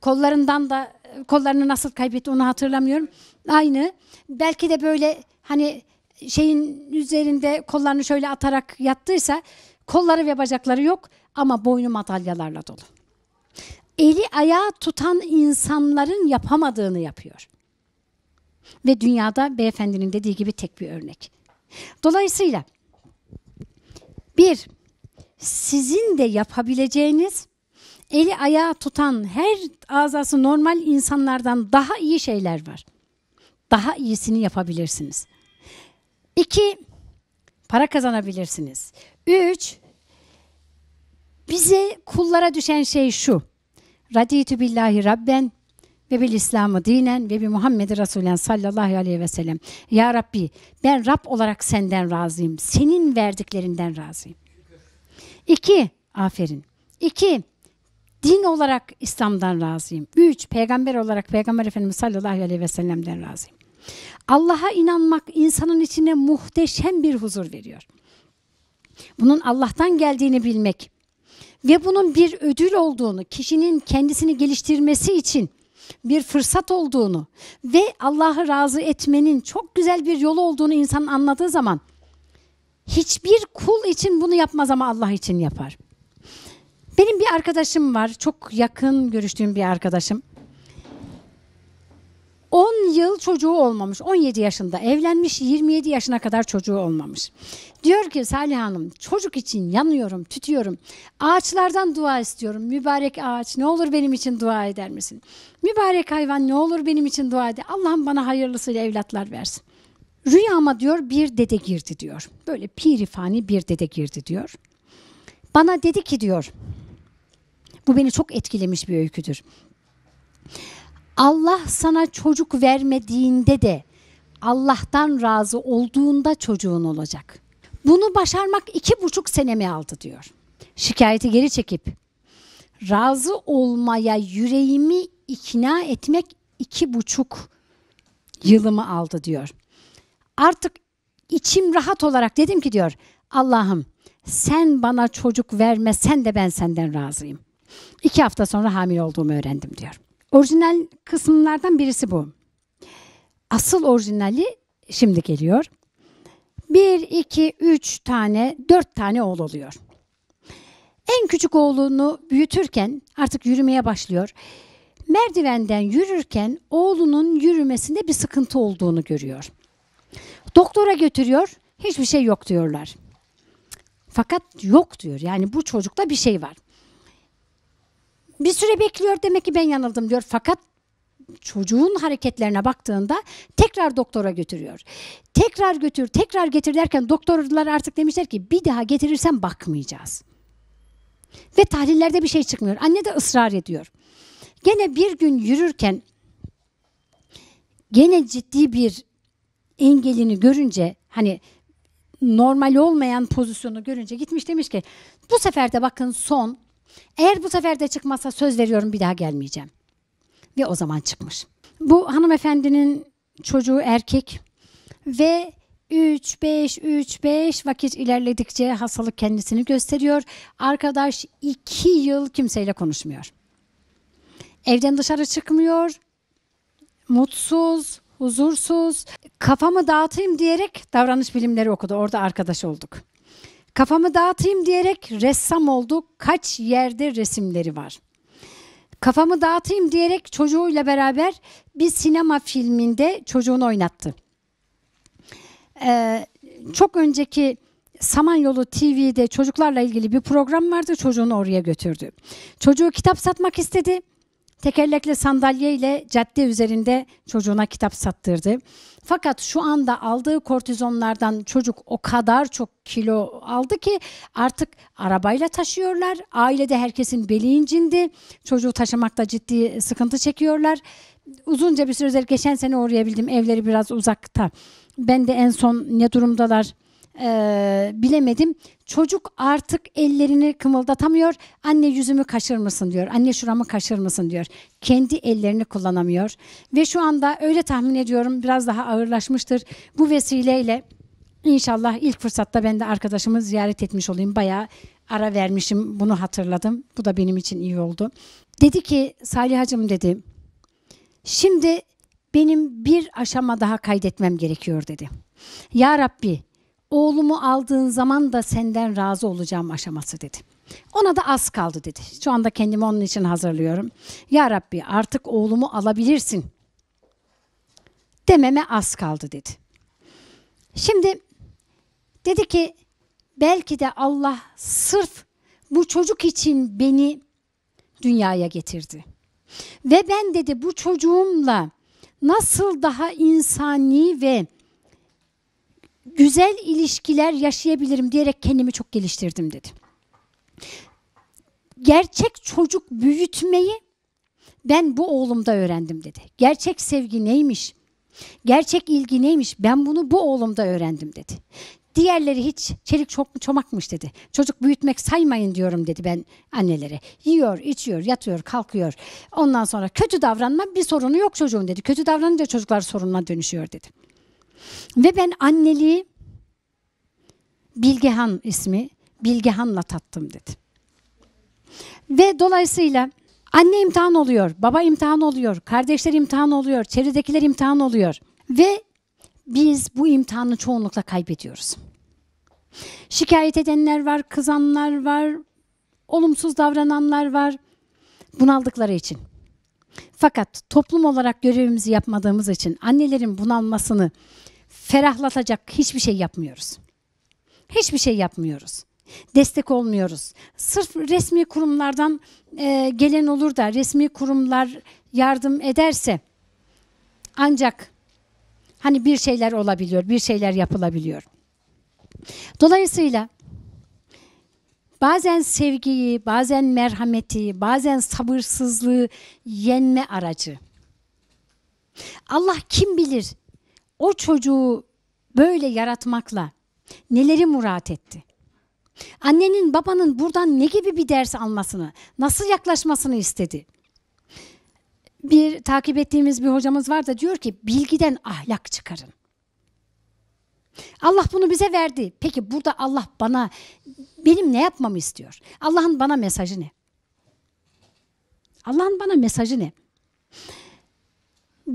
Kollarından da kollarını nasıl kaybetti onu hatırlamıyorum. Aynı. Belki de böyle hani şeyin üzerinde kollarını şöyle atarak yattıysa kolları ve bacakları yok ama boynu madalyalarla dolu. Eli ayağı tutan insanların yapamadığını yapıyor ve dünyada beyefendinin dediği gibi tek bir örnek. Dolayısıyla bir, sizin de yapabileceğiniz eli ayağı tutan her azası normal insanlardan daha iyi şeyler var. Daha iyisini yapabilirsiniz. İki, para kazanabilirsiniz. Üç, bize kullara düşen şey şu. Radiyetü billahi Rabben ve bil İslam'ı dinen ve bir Muhammed Resulen sallallahu aleyhi ve sellem. Ya Rabbi ben Rab olarak senden razıyım. Senin verdiklerinden razıyım. İki, aferin. İki, din olarak İslam'dan razıyım. Üç, peygamber olarak Peygamber Efendimiz sallallahu aleyhi ve sellem'den razıyım. Allah'a inanmak insanın içine muhteşem bir huzur veriyor. Bunun Allah'tan geldiğini bilmek ve bunun bir ödül olduğunu, kişinin kendisini geliştirmesi için bir fırsat olduğunu ve Allah'ı razı etmenin çok güzel bir yol olduğunu insan anladığı zaman hiçbir kul için bunu yapmaz ama Allah için yapar. Benim bir arkadaşım var. Çok yakın görüştüğüm bir arkadaşım. 10 yıl çocuğu olmamış. 17 yaşında evlenmiş, 27 yaşına kadar çocuğu olmamış. Diyor ki Salih Hanım çocuk için yanıyorum, tütüyorum. Ağaçlardan dua istiyorum. Mübarek ağaç ne olur benim için dua eder misin? Mübarek hayvan ne olur benim için dua eder. Allah'ım bana hayırlısıyla evlatlar versin. Rüyama diyor bir dede girdi diyor. Böyle pirifani bir dede girdi diyor. Bana dedi ki diyor. Bu beni çok etkilemiş bir öyküdür. Allah sana çocuk vermediğinde de Allah'tan razı olduğunda çocuğun olacak.'' Bunu başarmak iki buçuk senemi aldı diyor. Şikayeti geri çekip razı olmaya yüreğimi ikna etmek iki buçuk yılımı aldı diyor. Artık içim rahat olarak dedim ki diyor Allah'ım sen bana çocuk verme sen de ben senden razıyım. İki hafta sonra hamile olduğumu öğrendim diyor. Orijinal kısımlardan birisi bu. Asıl orijinali şimdi geliyor. 1, 2, 3 tane, 4 tane oğul oluyor. En küçük oğlunu büyütürken artık yürümeye başlıyor. Merdivenden yürürken oğlunun yürümesinde bir sıkıntı olduğunu görüyor. Doktora götürüyor. Hiçbir şey yok diyorlar. Fakat yok diyor. Yani bu çocukta bir şey var. Bir süre bekliyor demek ki ben yanıldım diyor. Fakat çocuğun hareketlerine baktığında tekrar doktora götürüyor. Tekrar götür, tekrar getir derken doktorlar artık demişler ki bir daha getirirsen bakmayacağız. Ve tahlillerde bir şey çıkmıyor. Anne de ısrar ediyor. Gene bir gün yürürken gene ciddi bir engelini görünce hani normal olmayan pozisyonu görünce gitmiş demiş ki bu sefer de bakın son eğer bu sefer de çıkmazsa söz veriyorum bir daha gelmeyeceğim ya o zaman çıkmış. Bu hanımefendinin çocuğu erkek ve 3 5 3 5 vakit ilerledikçe hastalık kendisini gösteriyor. Arkadaş 2 yıl kimseyle konuşmuyor. Evden dışarı çıkmıyor. Mutsuz, huzursuz. Kafamı dağıtayım diyerek davranış bilimleri okudu. Orada arkadaş olduk. Kafamı dağıtayım diyerek ressam oldu. Kaç yerde resimleri var kafamı dağıtayım diyerek çocuğuyla beraber bir sinema filminde çocuğunu oynattı. Ee, çok önceki Samanyolu TV'de çocuklarla ilgili bir program vardı. Çocuğunu oraya götürdü. Çocuğu kitap satmak istedi. Tekerlekli sandalyeyle cadde üzerinde çocuğuna kitap sattırdı. Fakat şu anda aldığı kortizonlardan çocuk o kadar çok kilo aldı ki artık arabayla taşıyorlar. Ailede herkesin beli incindi. Çocuğu taşımakta ciddi sıkıntı çekiyorlar. Uzunca bir süre geçen sene uğrayabildim evleri biraz uzakta. Ben de en son ne durumdalar e, bilemedim. Çocuk artık ellerini kımıldatamıyor. Anne yüzümü kaşır mısın diyor. Anne şuramı kaşır mısın diyor. Kendi ellerini kullanamıyor. Ve şu anda öyle tahmin ediyorum biraz daha ağırlaşmıştır. Bu vesileyle inşallah ilk fırsatta ben de arkadaşımı ziyaret etmiş olayım. Bayağı ara vermişim bunu hatırladım. Bu da benim için iyi oldu. Dedi ki Salih Hacım dedi. Şimdi benim bir aşama daha kaydetmem gerekiyor dedi. Ya Rabbi oğlumu aldığın zaman da senden razı olacağım aşaması dedi. Ona da az kaldı dedi. Şu anda kendimi onun için hazırlıyorum. Ya Rabbi artık oğlumu alabilirsin. Dememe az kaldı dedi. Şimdi dedi ki belki de Allah sırf bu çocuk için beni dünyaya getirdi. Ve ben dedi bu çocuğumla nasıl daha insani ve güzel ilişkiler yaşayabilirim diyerek kendimi çok geliştirdim dedi. Gerçek çocuk büyütmeyi ben bu oğlumda öğrendim dedi. Gerçek sevgi neymiş? Gerçek ilgi neymiş? Ben bunu bu oğlumda öğrendim dedi. Diğerleri hiç çelik çok çomakmış dedi. Çocuk büyütmek saymayın diyorum dedi ben annelere. Yiyor, içiyor, yatıyor, kalkıyor. Ondan sonra kötü davranma bir sorunu yok çocuğun dedi. Kötü davranınca çocuklar sorununa dönüşüyor dedi. Ve ben anneliği Bilgehan ismi Bilgehan'la tattım dedi. Ve dolayısıyla anne imtihan oluyor, baba imtihan oluyor, kardeşler imtihan oluyor, çevredekiler imtihan oluyor. Ve biz bu imtihanı çoğunlukla kaybediyoruz. Şikayet edenler var, kızanlar var, olumsuz davrananlar var. Bunaldıkları için. Fakat toplum olarak görevimizi yapmadığımız için annelerin bunalmasını ferahlatacak hiçbir şey yapmıyoruz. Hiçbir şey yapmıyoruz. Destek olmuyoruz. Sırf resmi kurumlardan e, gelen olur da resmi kurumlar yardım ederse ancak hani bir şeyler olabiliyor, bir şeyler yapılabiliyor. Dolayısıyla bazen sevgiyi, bazen merhameti, bazen sabırsızlığı yenme aracı. Allah kim bilir o çocuğu böyle yaratmakla neleri murat etti? Annenin babanın buradan ne gibi bir ders almasını, nasıl yaklaşmasını istedi? Bir takip ettiğimiz bir hocamız var da diyor ki bilgiden ahlak çıkarın. Allah bunu bize verdi. Peki burada Allah bana benim ne yapmamı istiyor? Allah'ın bana mesajı ne? Allah'ın bana mesajı ne?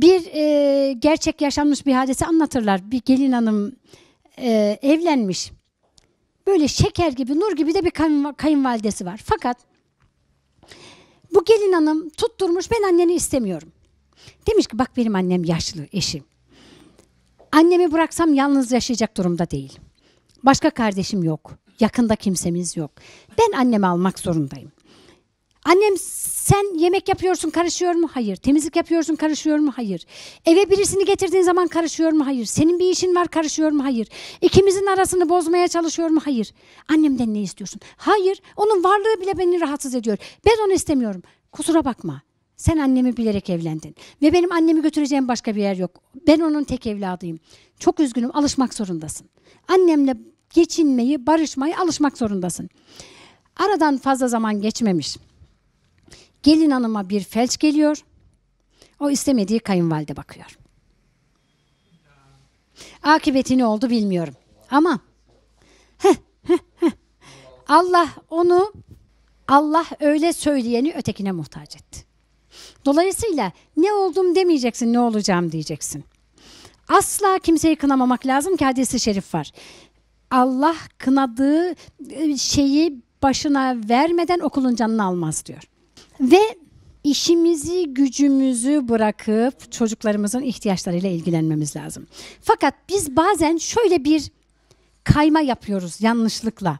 bir e, gerçek yaşanmış bir hadise anlatırlar. Bir gelin hanım e, evlenmiş. Böyle şeker gibi, nur gibi de bir kayın, kayınvalidesi var. Fakat bu gelin hanım tutturmuş ben anneni istemiyorum. Demiş ki bak benim annem yaşlı eşim. Annemi bıraksam yalnız yaşayacak durumda değil. Başka kardeşim yok. Yakında kimsemiz yok. Ben annemi almak zorundayım. Annem sen yemek yapıyorsun karışıyor mu? Hayır. Temizlik yapıyorsun karışıyor mu? Hayır. Eve birisini getirdiğin zaman karışıyor mu? Hayır. Senin bir işin var karışıyor mu? Hayır. İkimizin arasını bozmaya çalışıyor mu? Hayır. Annemden ne istiyorsun? Hayır. Onun varlığı bile beni rahatsız ediyor. Ben onu istemiyorum. Kusura bakma. Sen annemi bilerek evlendin. Ve benim annemi götüreceğim başka bir yer yok. Ben onun tek evladıyım. Çok üzgünüm. Alışmak zorundasın. Annemle geçinmeyi, barışmayı alışmak zorundasın. Aradan fazla zaman geçmemiş. Gelin hanıma bir felç geliyor. O istemediği kayınvalide bakıyor. Akıbeti ne oldu bilmiyorum. Ama Allah onu Allah öyle söyleyeni ötekine muhtaç etti. Dolayısıyla ne oldum demeyeceksin, ne olacağım diyeceksin. Asla kimseyi kınamamak lazım ki hadisi şerif var. Allah kınadığı e, şeyi başına vermeden okulun canını almaz diyor. Ve işimizi, gücümüzü bırakıp çocuklarımızın ihtiyaçlarıyla ilgilenmemiz lazım. Fakat biz bazen şöyle bir kayma yapıyoruz yanlışlıkla.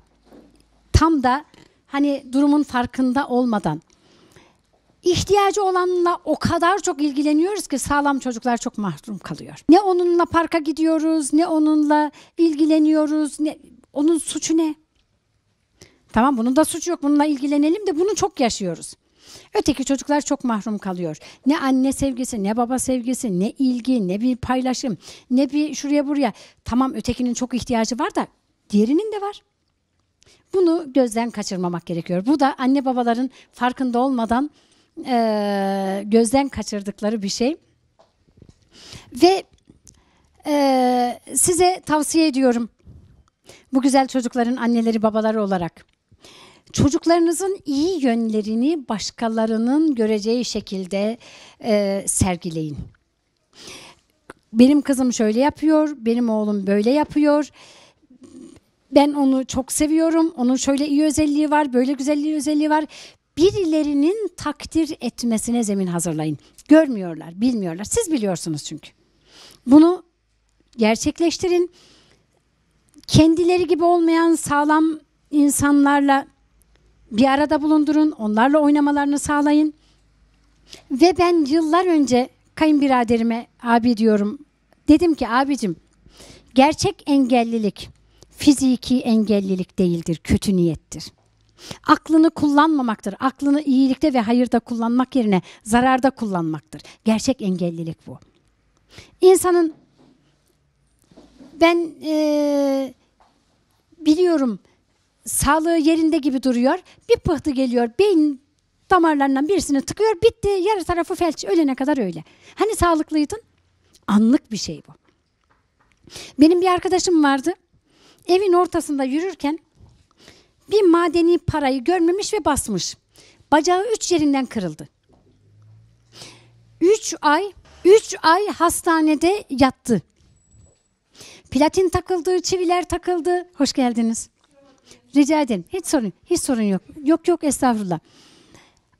Tam da hani durumun farkında olmadan. İhtiyacı olanla o kadar çok ilgileniyoruz ki sağlam çocuklar çok mahrum kalıyor. Ne onunla parka gidiyoruz, ne onunla ilgileniyoruz, ne onun suçu ne? Tamam bunun da suçu yok. Bununla ilgilenelim de bunu çok yaşıyoruz. Öteki çocuklar çok mahrum kalıyor. Ne anne sevgisi, ne baba sevgisi, ne ilgi, ne bir paylaşım, ne bir şuraya buraya. Tamam ötekinin çok ihtiyacı var da diğerinin de var. Bunu gözden kaçırmamak gerekiyor. Bu da anne babaların farkında olmadan e, gözden kaçırdıkları bir şey. Ve e, size tavsiye ediyorum bu güzel çocukların anneleri babaları olarak çocuklarınızın iyi yönlerini başkalarının göreceği şekilde e, sergileyin. Benim kızım şöyle yapıyor, benim oğlum böyle yapıyor. Ben onu çok seviyorum. Onun şöyle iyi özelliği var, böyle güzelliği özelliği var birilerinin takdir etmesine zemin hazırlayın. Görmüyorlar, bilmiyorlar. Siz biliyorsunuz çünkü. Bunu gerçekleştirin. Kendileri gibi olmayan sağlam insanlarla bir arada bulundurun, onlarla oynamalarını sağlayın. Ve ben yıllar önce kayınbiraderime abi diyorum. Dedim ki abicim gerçek engellilik fiziki engellilik değildir, kötü niyettir. Aklını kullanmamaktır. Aklını iyilikte ve hayırda kullanmak yerine zararda kullanmaktır. Gerçek engellilik bu. İnsanın ben ee, biliyorum sağlığı yerinde gibi duruyor. Bir pıhtı geliyor. Beyin damarlarından birisini tıkıyor. Bitti. Yarı tarafı felç. Ölene kadar öyle. Hani sağlıklıydın? Anlık bir şey bu. Benim bir arkadaşım vardı. Evin ortasında yürürken bir madeni parayı görmemiş ve basmış. Bacağı üç yerinden kırıldı. Üç ay, üç ay hastanede yattı. Platin takıldı, çiviler takıldı. Hoş geldiniz. Rica ederim. Hiç sorun, hiç sorun yok. Yok yok estağfurullah.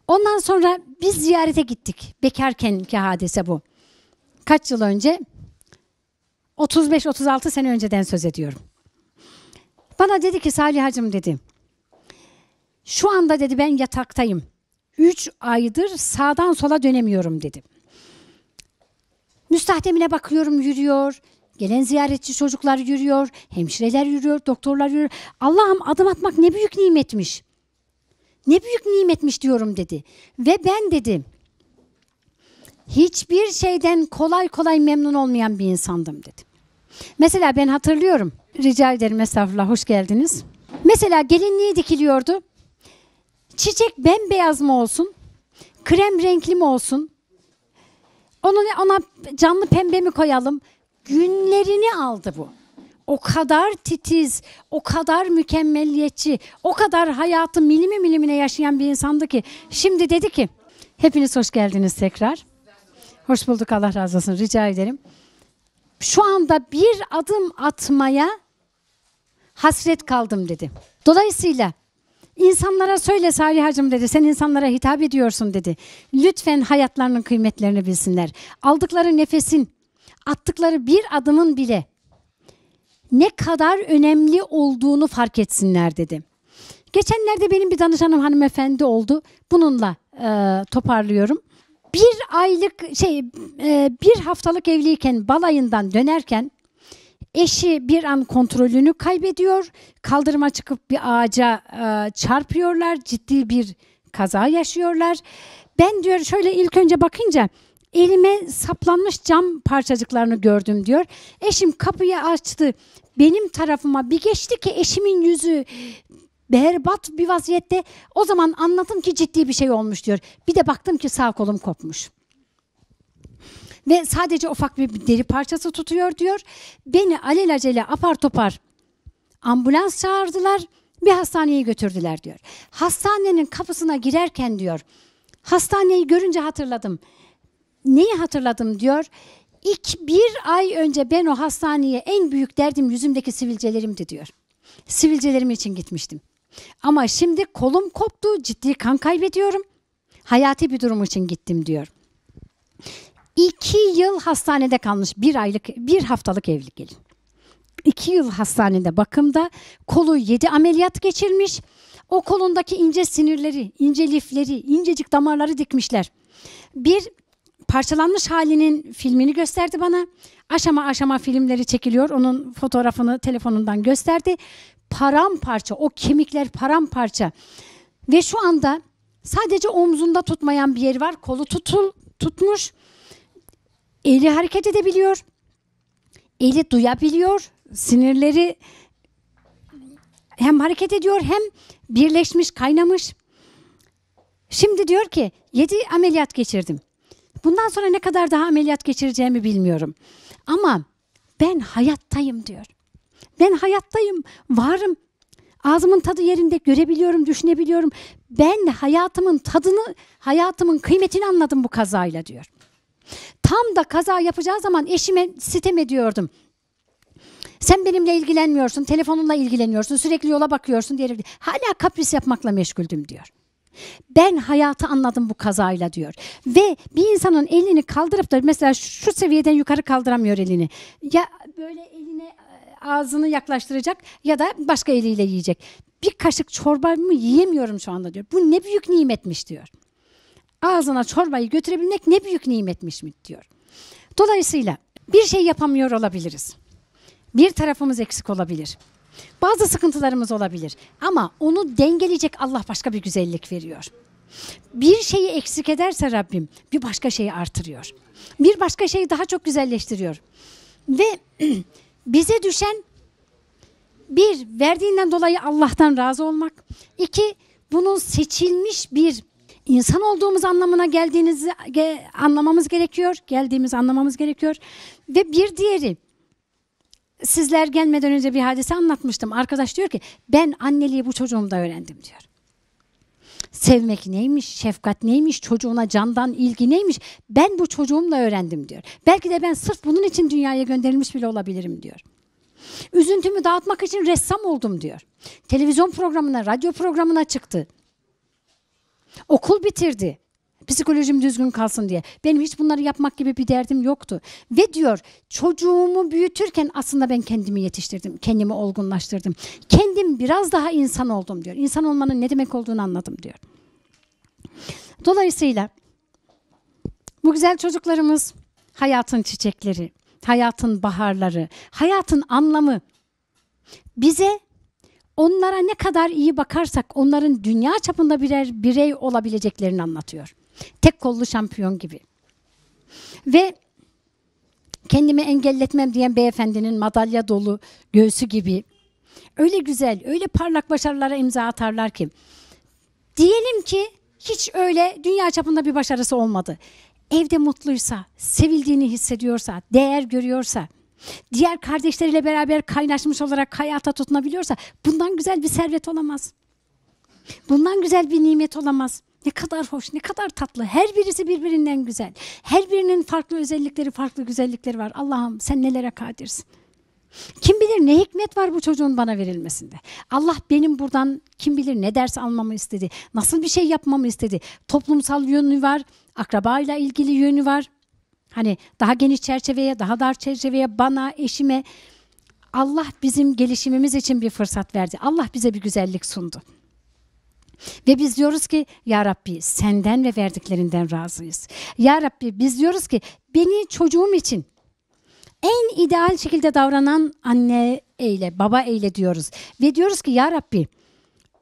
Ondan sonra biz ziyarete gittik. bekarken ki hadise bu. Kaç yıl önce? 35-36 sene önceden söz ediyorum. Bana dedi ki Salih hacım dedi. Şu anda dedi ben yataktayım. Üç aydır sağdan sola dönemiyorum dedi. Müstahdemine bakıyorum yürüyor. Gelen ziyaretçi çocuklar yürüyor, hemşireler yürüyor, doktorlar yürüyor. Allah'ım adım atmak ne büyük nimetmiş. Ne büyük nimetmiş diyorum dedi. Ve ben dedim hiçbir şeyden kolay kolay memnun olmayan bir insandım dedim. Mesela ben hatırlıyorum. Rica ederim estağfurullah hoş geldiniz. Mesela gelinliği dikiliyordu. Çiçek bembeyaz mı olsun? Krem renkli mi olsun? Onu ona canlı pembe mi koyalım? günlerini aldı bu. O kadar titiz, o kadar mükemmeliyetçi, o kadar hayatı milimi milimine yaşayan bir insandı ki. Şimdi dedi ki, hepiniz hoş geldiniz tekrar. Hoş bulduk Allah razı olsun rica ederim. Şu anda bir adım atmaya hasret kaldım dedi. Dolayısıyla insanlara söyle Salihacım dedi sen insanlara hitap ediyorsun dedi. Lütfen hayatlarının kıymetlerini bilsinler. Aldıkları nefesin attıkları bir adımın bile ne kadar önemli olduğunu fark etsinler dedi. Geçenlerde benim bir danışanım hanımefendi oldu. Bununla e, toparlıyorum. Bir aylık şey e, bir haftalık evliyken balayından dönerken Eşi bir an kontrolünü kaybediyor. Kaldırıma çıkıp bir ağaca e, çarpıyorlar. Ciddi bir kaza yaşıyorlar. Ben diyor şöyle ilk önce bakınca elime saplanmış cam parçacıklarını gördüm diyor. Eşim kapıyı açtı. Benim tarafıma bir geçti ki eşimin yüzü berbat bir vaziyette. O zaman anladım ki ciddi bir şey olmuş diyor. Bir de baktım ki sağ kolum kopmuş ve sadece ufak bir deri parçası tutuyor diyor. Beni alelacele apar topar ambulans çağırdılar bir hastaneye götürdüler diyor. Hastanenin kapısına girerken diyor hastaneyi görünce hatırladım neyi hatırladım diyor. İlk bir ay önce ben o hastaneye en büyük derdim yüzümdeki sivilcelerimdi diyor. Sivilcelerim için gitmiştim. Ama şimdi kolum koptu, ciddi kan kaybediyorum. Hayati bir durum için gittim diyor. İki yıl hastanede kalmış bir aylık, bir haftalık evli gelin. İki yıl hastanede bakımda kolu yedi ameliyat geçirmiş. O kolundaki ince sinirleri, ince lifleri, incecik damarları dikmişler. Bir parçalanmış halinin filmini gösterdi bana. Aşama aşama filmleri çekiliyor. Onun fotoğrafını telefonundan gösterdi. Paramparça, o kemikler paramparça. Ve şu anda sadece omzunda tutmayan bir yeri var. Kolu tutul, tutmuş. Eli hareket edebiliyor. Eli duyabiliyor. Sinirleri hem hareket ediyor hem birleşmiş, kaynamış. Şimdi diyor ki yedi ameliyat geçirdim. Bundan sonra ne kadar daha ameliyat geçireceğimi bilmiyorum. Ama ben hayattayım diyor. Ben hayattayım, varım. Ağzımın tadı yerinde görebiliyorum, düşünebiliyorum. Ben hayatımın tadını, hayatımın kıymetini anladım bu kazayla diyor. Tam da kaza yapacağı zaman eşime sitem ediyordum. Sen benimle ilgilenmiyorsun, telefonunla ilgileniyorsun, sürekli yola bakıyorsun diye hala kapris yapmakla meşguldüm diyor. Ben hayatı anladım bu kazayla diyor. Ve bir insanın elini kaldırıp da mesela şu seviyeden yukarı kaldıramıyor elini. Ya böyle eline e, ağzını yaklaştıracak ya da başka eliyle yiyecek. Bir kaşık çorba mı yiyemiyorum şu anda diyor. Bu ne büyük nimetmiş diyor. Ağzına çorbayı götürebilmek ne büyük nimetmiş mi diyor. Dolayısıyla bir şey yapamıyor olabiliriz. Bir tarafımız eksik olabilir. Bazı sıkıntılarımız olabilir ama onu dengeleyecek Allah başka bir güzellik veriyor. Bir şeyi eksik ederse Rabbim bir başka şeyi artırıyor. Bir başka şeyi daha çok güzelleştiriyor. Ve bize düşen bir verdiğinden dolayı Allah'tan razı olmak. iki bunun seçilmiş bir insan olduğumuz anlamına geldiğinizi ge, anlamamız gerekiyor. Geldiğimiz anlamamız gerekiyor. Ve bir diğeri sizler gelmeden önce bir hadise anlatmıştım. Arkadaş diyor ki ben anneliği bu çocuğumda öğrendim diyor. Sevmek neymiş, şefkat neymiş, çocuğuna candan ilgi neymiş ben bu çocuğumla öğrendim diyor. Belki de ben sırf bunun için dünyaya gönderilmiş bile olabilirim diyor. Üzüntümü dağıtmak için ressam oldum diyor. Televizyon programına, radyo programına çıktı. Okul bitirdi psikolojim düzgün kalsın diye. Benim hiç bunları yapmak gibi bir derdim yoktu. Ve diyor çocuğumu büyütürken aslında ben kendimi yetiştirdim. Kendimi olgunlaştırdım. Kendim biraz daha insan oldum diyor. İnsan olmanın ne demek olduğunu anladım diyor. Dolayısıyla bu güzel çocuklarımız hayatın çiçekleri, hayatın baharları, hayatın anlamı bize onlara ne kadar iyi bakarsak onların dünya çapında birer birey olabileceklerini anlatıyor. Tek kollu şampiyon gibi. Ve kendimi engelletmem diyen beyefendinin madalya dolu göğsü gibi. Öyle güzel, öyle parlak başarılara imza atarlar ki. Diyelim ki hiç öyle dünya çapında bir başarısı olmadı. Evde mutluysa, sevildiğini hissediyorsa, değer görüyorsa, diğer kardeşleriyle beraber kaynaşmış olarak hayata tutunabiliyorsa bundan güzel bir servet olamaz. Bundan güzel bir nimet olamaz. Ne kadar hoş, ne kadar tatlı. Her birisi birbirinden güzel. Her birinin farklı özellikleri, farklı güzellikleri var. Allah'ım sen nelere kadirsin. Kim bilir ne hikmet var bu çocuğun bana verilmesinde. Allah benim buradan kim bilir ne ders almamı istedi. Nasıl bir şey yapmamı istedi. Toplumsal yönü var, akrabayla ilgili yönü var. Hani daha geniş çerçeveye, daha dar çerçeveye, bana, eşime Allah bizim gelişimimiz için bir fırsat verdi. Allah bize bir güzellik sundu. Ve biz diyoruz ki Ya Rabbi senden ve verdiklerinden razıyız. Ya Rabbi biz diyoruz ki beni çocuğum için en ideal şekilde davranan anne eyle, baba eyle diyoruz. Ve diyoruz ki Ya Rabbi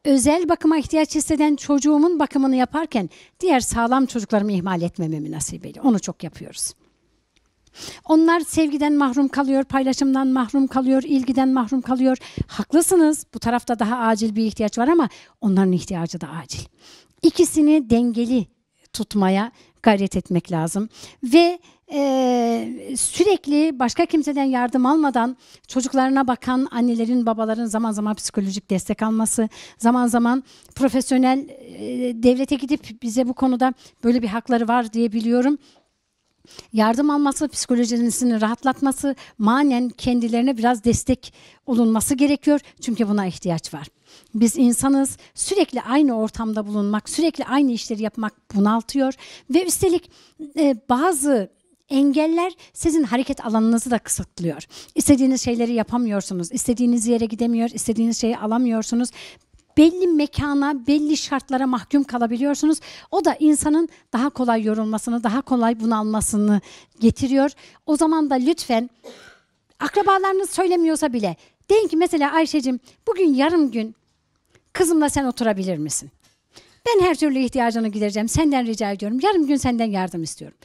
özel bakıma ihtiyaç hisseden çocuğumun bakımını yaparken diğer sağlam çocuklarımı ihmal etmememi nasip eyle. Onu çok yapıyoruz. Onlar sevgiden mahrum kalıyor, paylaşımdan mahrum kalıyor, ilgiden mahrum kalıyor. Haklısınız. Bu tarafta daha acil bir ihtiyaç var ama onların ihtiyacı da acil. İkisini dengeli tutmaya gayret etmek lazım ve ee, sürekli başka kimseden yardım almadan çocuklarına bakan annelerin babaların zaman zaman psikolojik destek alması zaman zaman profesyonel e, devlete gidip bize bu konuda böyle bir hakları var diye biliyorum yardım alması, psikolojisini rahatlatması, manen kendilerine biraz destek olunması gerekiyor. Çünkü buna ihtiyaç var. Biz insanız. Sürekli aynı ortamda bulunmak, sürekli aynı işleri yapmak bunaltıyor ve üstelik e, bazı engeller sizin hareket alanınızı da kısıtlıyor. İstediğiniz şeyleri yapamıyorsunuz, istediğiniz yere gidemiyor, istediğiniz şeyi alamıyorsunuz belli mekana, belli şartlara mahkum kalabiliyorsunuz. O da insanın daha kolay yorulmasını, daha kolay bunalmasını getiriyor. O zaman da lütfen akrabalarınız söylemiyorsa bile deyin ki mesela Ayşe'cim bugün yarım gün kızımla sen oturabilir misin? Ben her türlü ihtiyacını gidereceğim. Senden rica ediyorum. Yarım gün senden yardım istiyorum.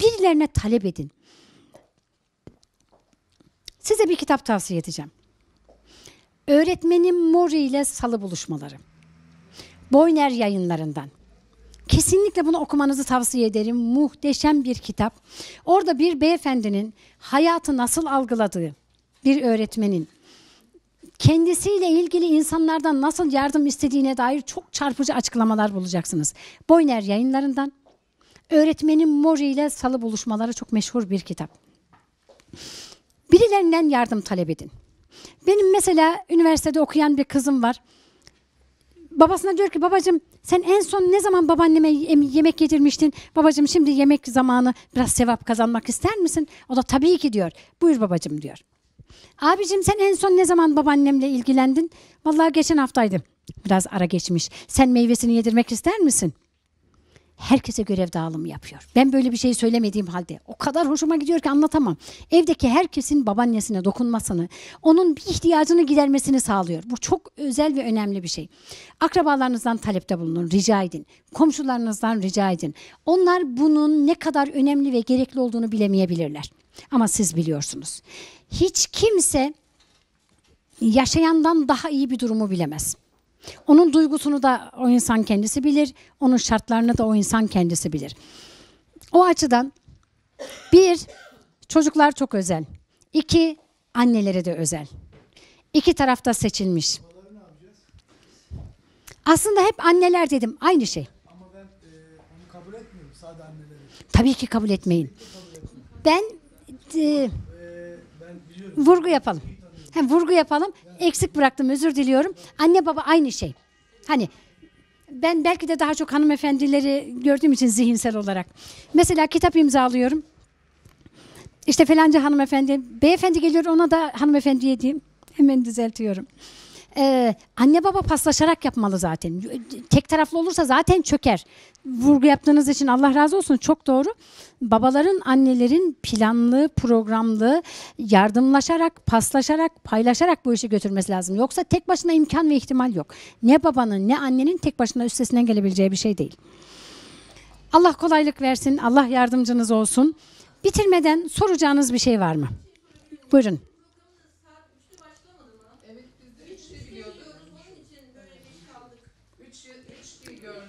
Birilerine talep edin. Size bir kitap tavsiye edeceğim. Öğretmenim Mori ile Salı buluşmaları. Boyner yayınlarından. Kesinlikle bunu okumanızı tavsiye ederim. Muhteşem bir kitap. Orada bir beyefendinin hayatı nasıl algıladığı, bir öğretmenin kendisiyle ilgili insanlardan nasıl yardım istediğine dair çok çarpıcı açıklamalar bulacaksınız. Boyner yayınlarından Öğretmenim Mori ile Salı buluşmaları çok meşhur bir kitap. Birilerinden yardım talep edin. Benim mesela üniversitede okuyan bir kızım var. Babasına diyor ki babacım sen en son ne zaman babaanneme yemek yedirmiştin? Babacım şimdi yemek zamanı biraz sevap kazanmak ister misin? O da tabii ki diyor. Buyur babacım diyor. Abicim sen en son ne zaman babaannemle ilgilendin? Vallahi geçen haftaydı. Biraz ara geçmiş. Sen meyvesini yedirmek ister misin? herkese görev dağılımı yapıyor. Ben böyle bir şey söylemediğim halde o kadar hoşuma gidiyor ki anlatamam. Evdeki herkesin babaannesine dokunmasını, onun bir ihtiyacını gidermesini sağlıyor. Bu çok özel ve önemli bir şey. Akrabalarınızdan talepte bulunun, rica edin. Komşularınızdan rica edin. Onlar bunun ne kadar önemli ve gerekli olduğunu bilemeyebilirler. Ama siz biliyorsunuz. Hiç kimse yaşayandan daha iyi bir durumu bilemez. Onun duygusunu da o insan kendisi bilir. Onun şartlarını da o insan kendisi bilir. O açıdan bir, çocuklar çok özel. İki, annelere de özel. İki tarafta seçilmiş. Aslında hep anneler dedim. Aynı şey. Ama ben e, onu hani kabul etmiyorum. Sadece anneleri. Tabii ki kabul etmeyin. Kabul ben e, e, ben vurgu yapalım he, vurgu yapalım. Eksik bıraktım özür diliyorum. Anne baba aynı şey. Hani ben belki de daha çok hanımefendileri gördüğüm için zihinsel olarak. Mesela kitap imzalıyorum. İşte falanca hanımefendi, beyefendi geliyor ona da hanımefendi diyeyim. Hemen düzeltiyorum. Ee, anne baba paslaşarak yapmalı zaten. Tek taraflı olursa zaten çöker. Vurgu yaptığınız için Allah razı olsun çok doğru. Babaların, annelerin planlı, programlı, yardımlaşarak, paslaşarak, paylaşarak bu işi götürmesi lazım. Yoksa tek başına imkan ve ihtimal yok. Ne babanın ne annenin tek başına üstesinden gelebileceği bir şey değil. Allah kolaylık versin. Allah yardımcınız olsun. Bitirmeden soracağınız bir şey var mı? Buyurun.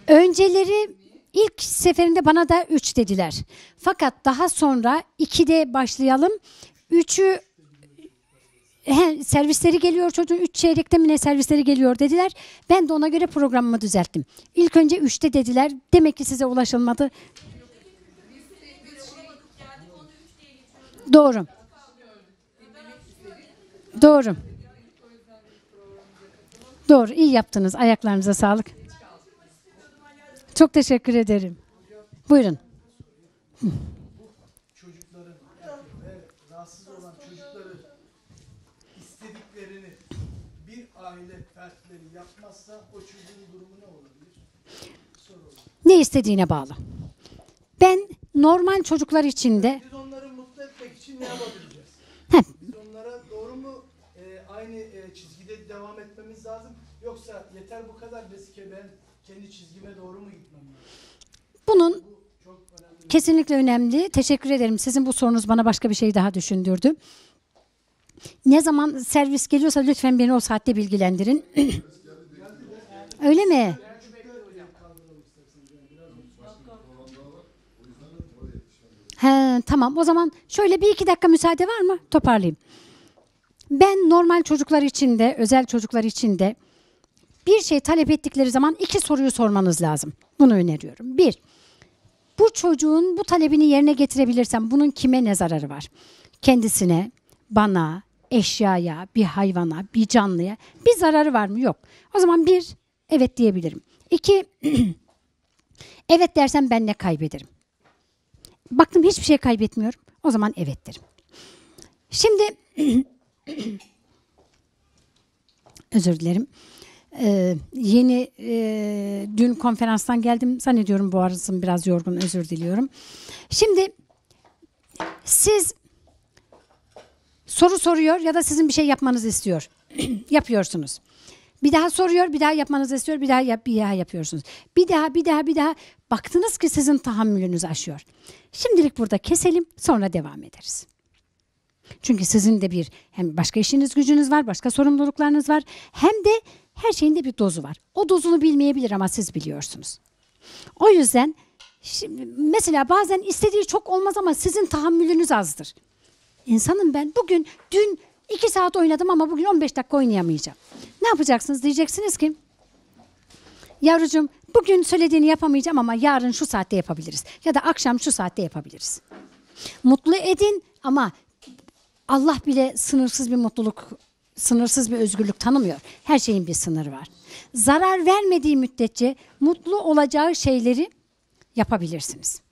Önceleri ilk seferinde bana da 3 dediler. Fakat daha sonra 2'de başlayalım. 3'ü servisleri geliyor çocuğun 3 çeyrekte mi ne servisleri geliyor dediler. Ben de ona göre programımı düzelttim. İlk önce 3'te dediler. Demek ki size ulaşılmadı. Doğru. Doğru. Doğru. İyi yaptınız. Ayaklarınıza sağlık. Çok teşekkür ederim. Buyurun. Çocukların rahatsız olan çocukların istediklerini bir aile fertleri yapmazsa o çocuğun durumu ne olabilir? Soru Ne istediğine bağlı. Ben normal çocuklar içinde Biz onları mutlu etmek için ne yapabileceğiz? Heh. Biz onlara doğru mu e, aynı e, çizgide devam etmemiz lazım? Yoksa yeter bu kadar besike ben kendi çizgime doğru mu gitmem Bunun kesinlikle önemli. Teşekkür ederim. Sizin bu sorunuz bana başka bir şey daha düşündürdü. Ne zaman servis geliyorsa lütfen beni o saatte bilgilendirin. Öyle mi? He, tamam o zaman şöyle bir iki dakika müsaade var mı? Toparlayayım. Ben normal çocuklar için de özel çocuklar için de bir şey talep ettikleri zaman iki soruyu sormanız lazım. Bunu öneriyorum. Bir, bu çocuğun bu talebini yerine getirebilirsem bunun kime ne zararı var? Kendisine, bana, eşyaya, bir hayvana, bir canlıya bir zararı var mı? Yok. O zaman bir, evet diyebilirim. İki, evet dersem ben ne kaybederim? Baktım hiçbir şey kaybetmiyorum. O zaman evet derim. Şimdi özür dilerim. Ee, yeni e, dün konferanstan geldim zannediyorum bu arasın biraz yorgun özür diliyorum. Şimdi siz soru soruyor ya da sizin bir şey yapmanızı istiyor. Yapıyorsunuz. Bir daha soruyor, bir daha yapmanızı istiyor, bir daha yap, bir daha yapıyorsunuz. Bir daha, bir daha, bir daha baktınız ki sizin tahammülünüz aşıyor. Şimdilik burada keselim, sonra devam ederiz. Çünkü sizin de bir hem başka işiniz, gücünüz var, başka sorumluluklarınız var. Hem de her şeyin de bir dozu var. O dozunu bilmeyebilir ama siz biliyorsunuz. O yüzden şimdi mesela bazen istediği çok olmaz ama sizin tahammülünüz azdır. İnsanım ben bugün dün 2 saat oynadım ama bugün 15 dakika oynayamayacağım. Ne yapacaksınız? Diyeceksiniz ki yavrucuğum bugün söylediğini yapamayacağım ama yarın şu saatte yapabiliriz. Ya da akşam şu saatte yapabiliriz. Mutlu edin ama Allah bile sınırsız bir mutluluk sınırsız bir özgürlük tanımıyor. Her şeyin bir sınırı var. Zarar vermediği müddetçe mutlu olacağı şeyleri yapabilirsiniz.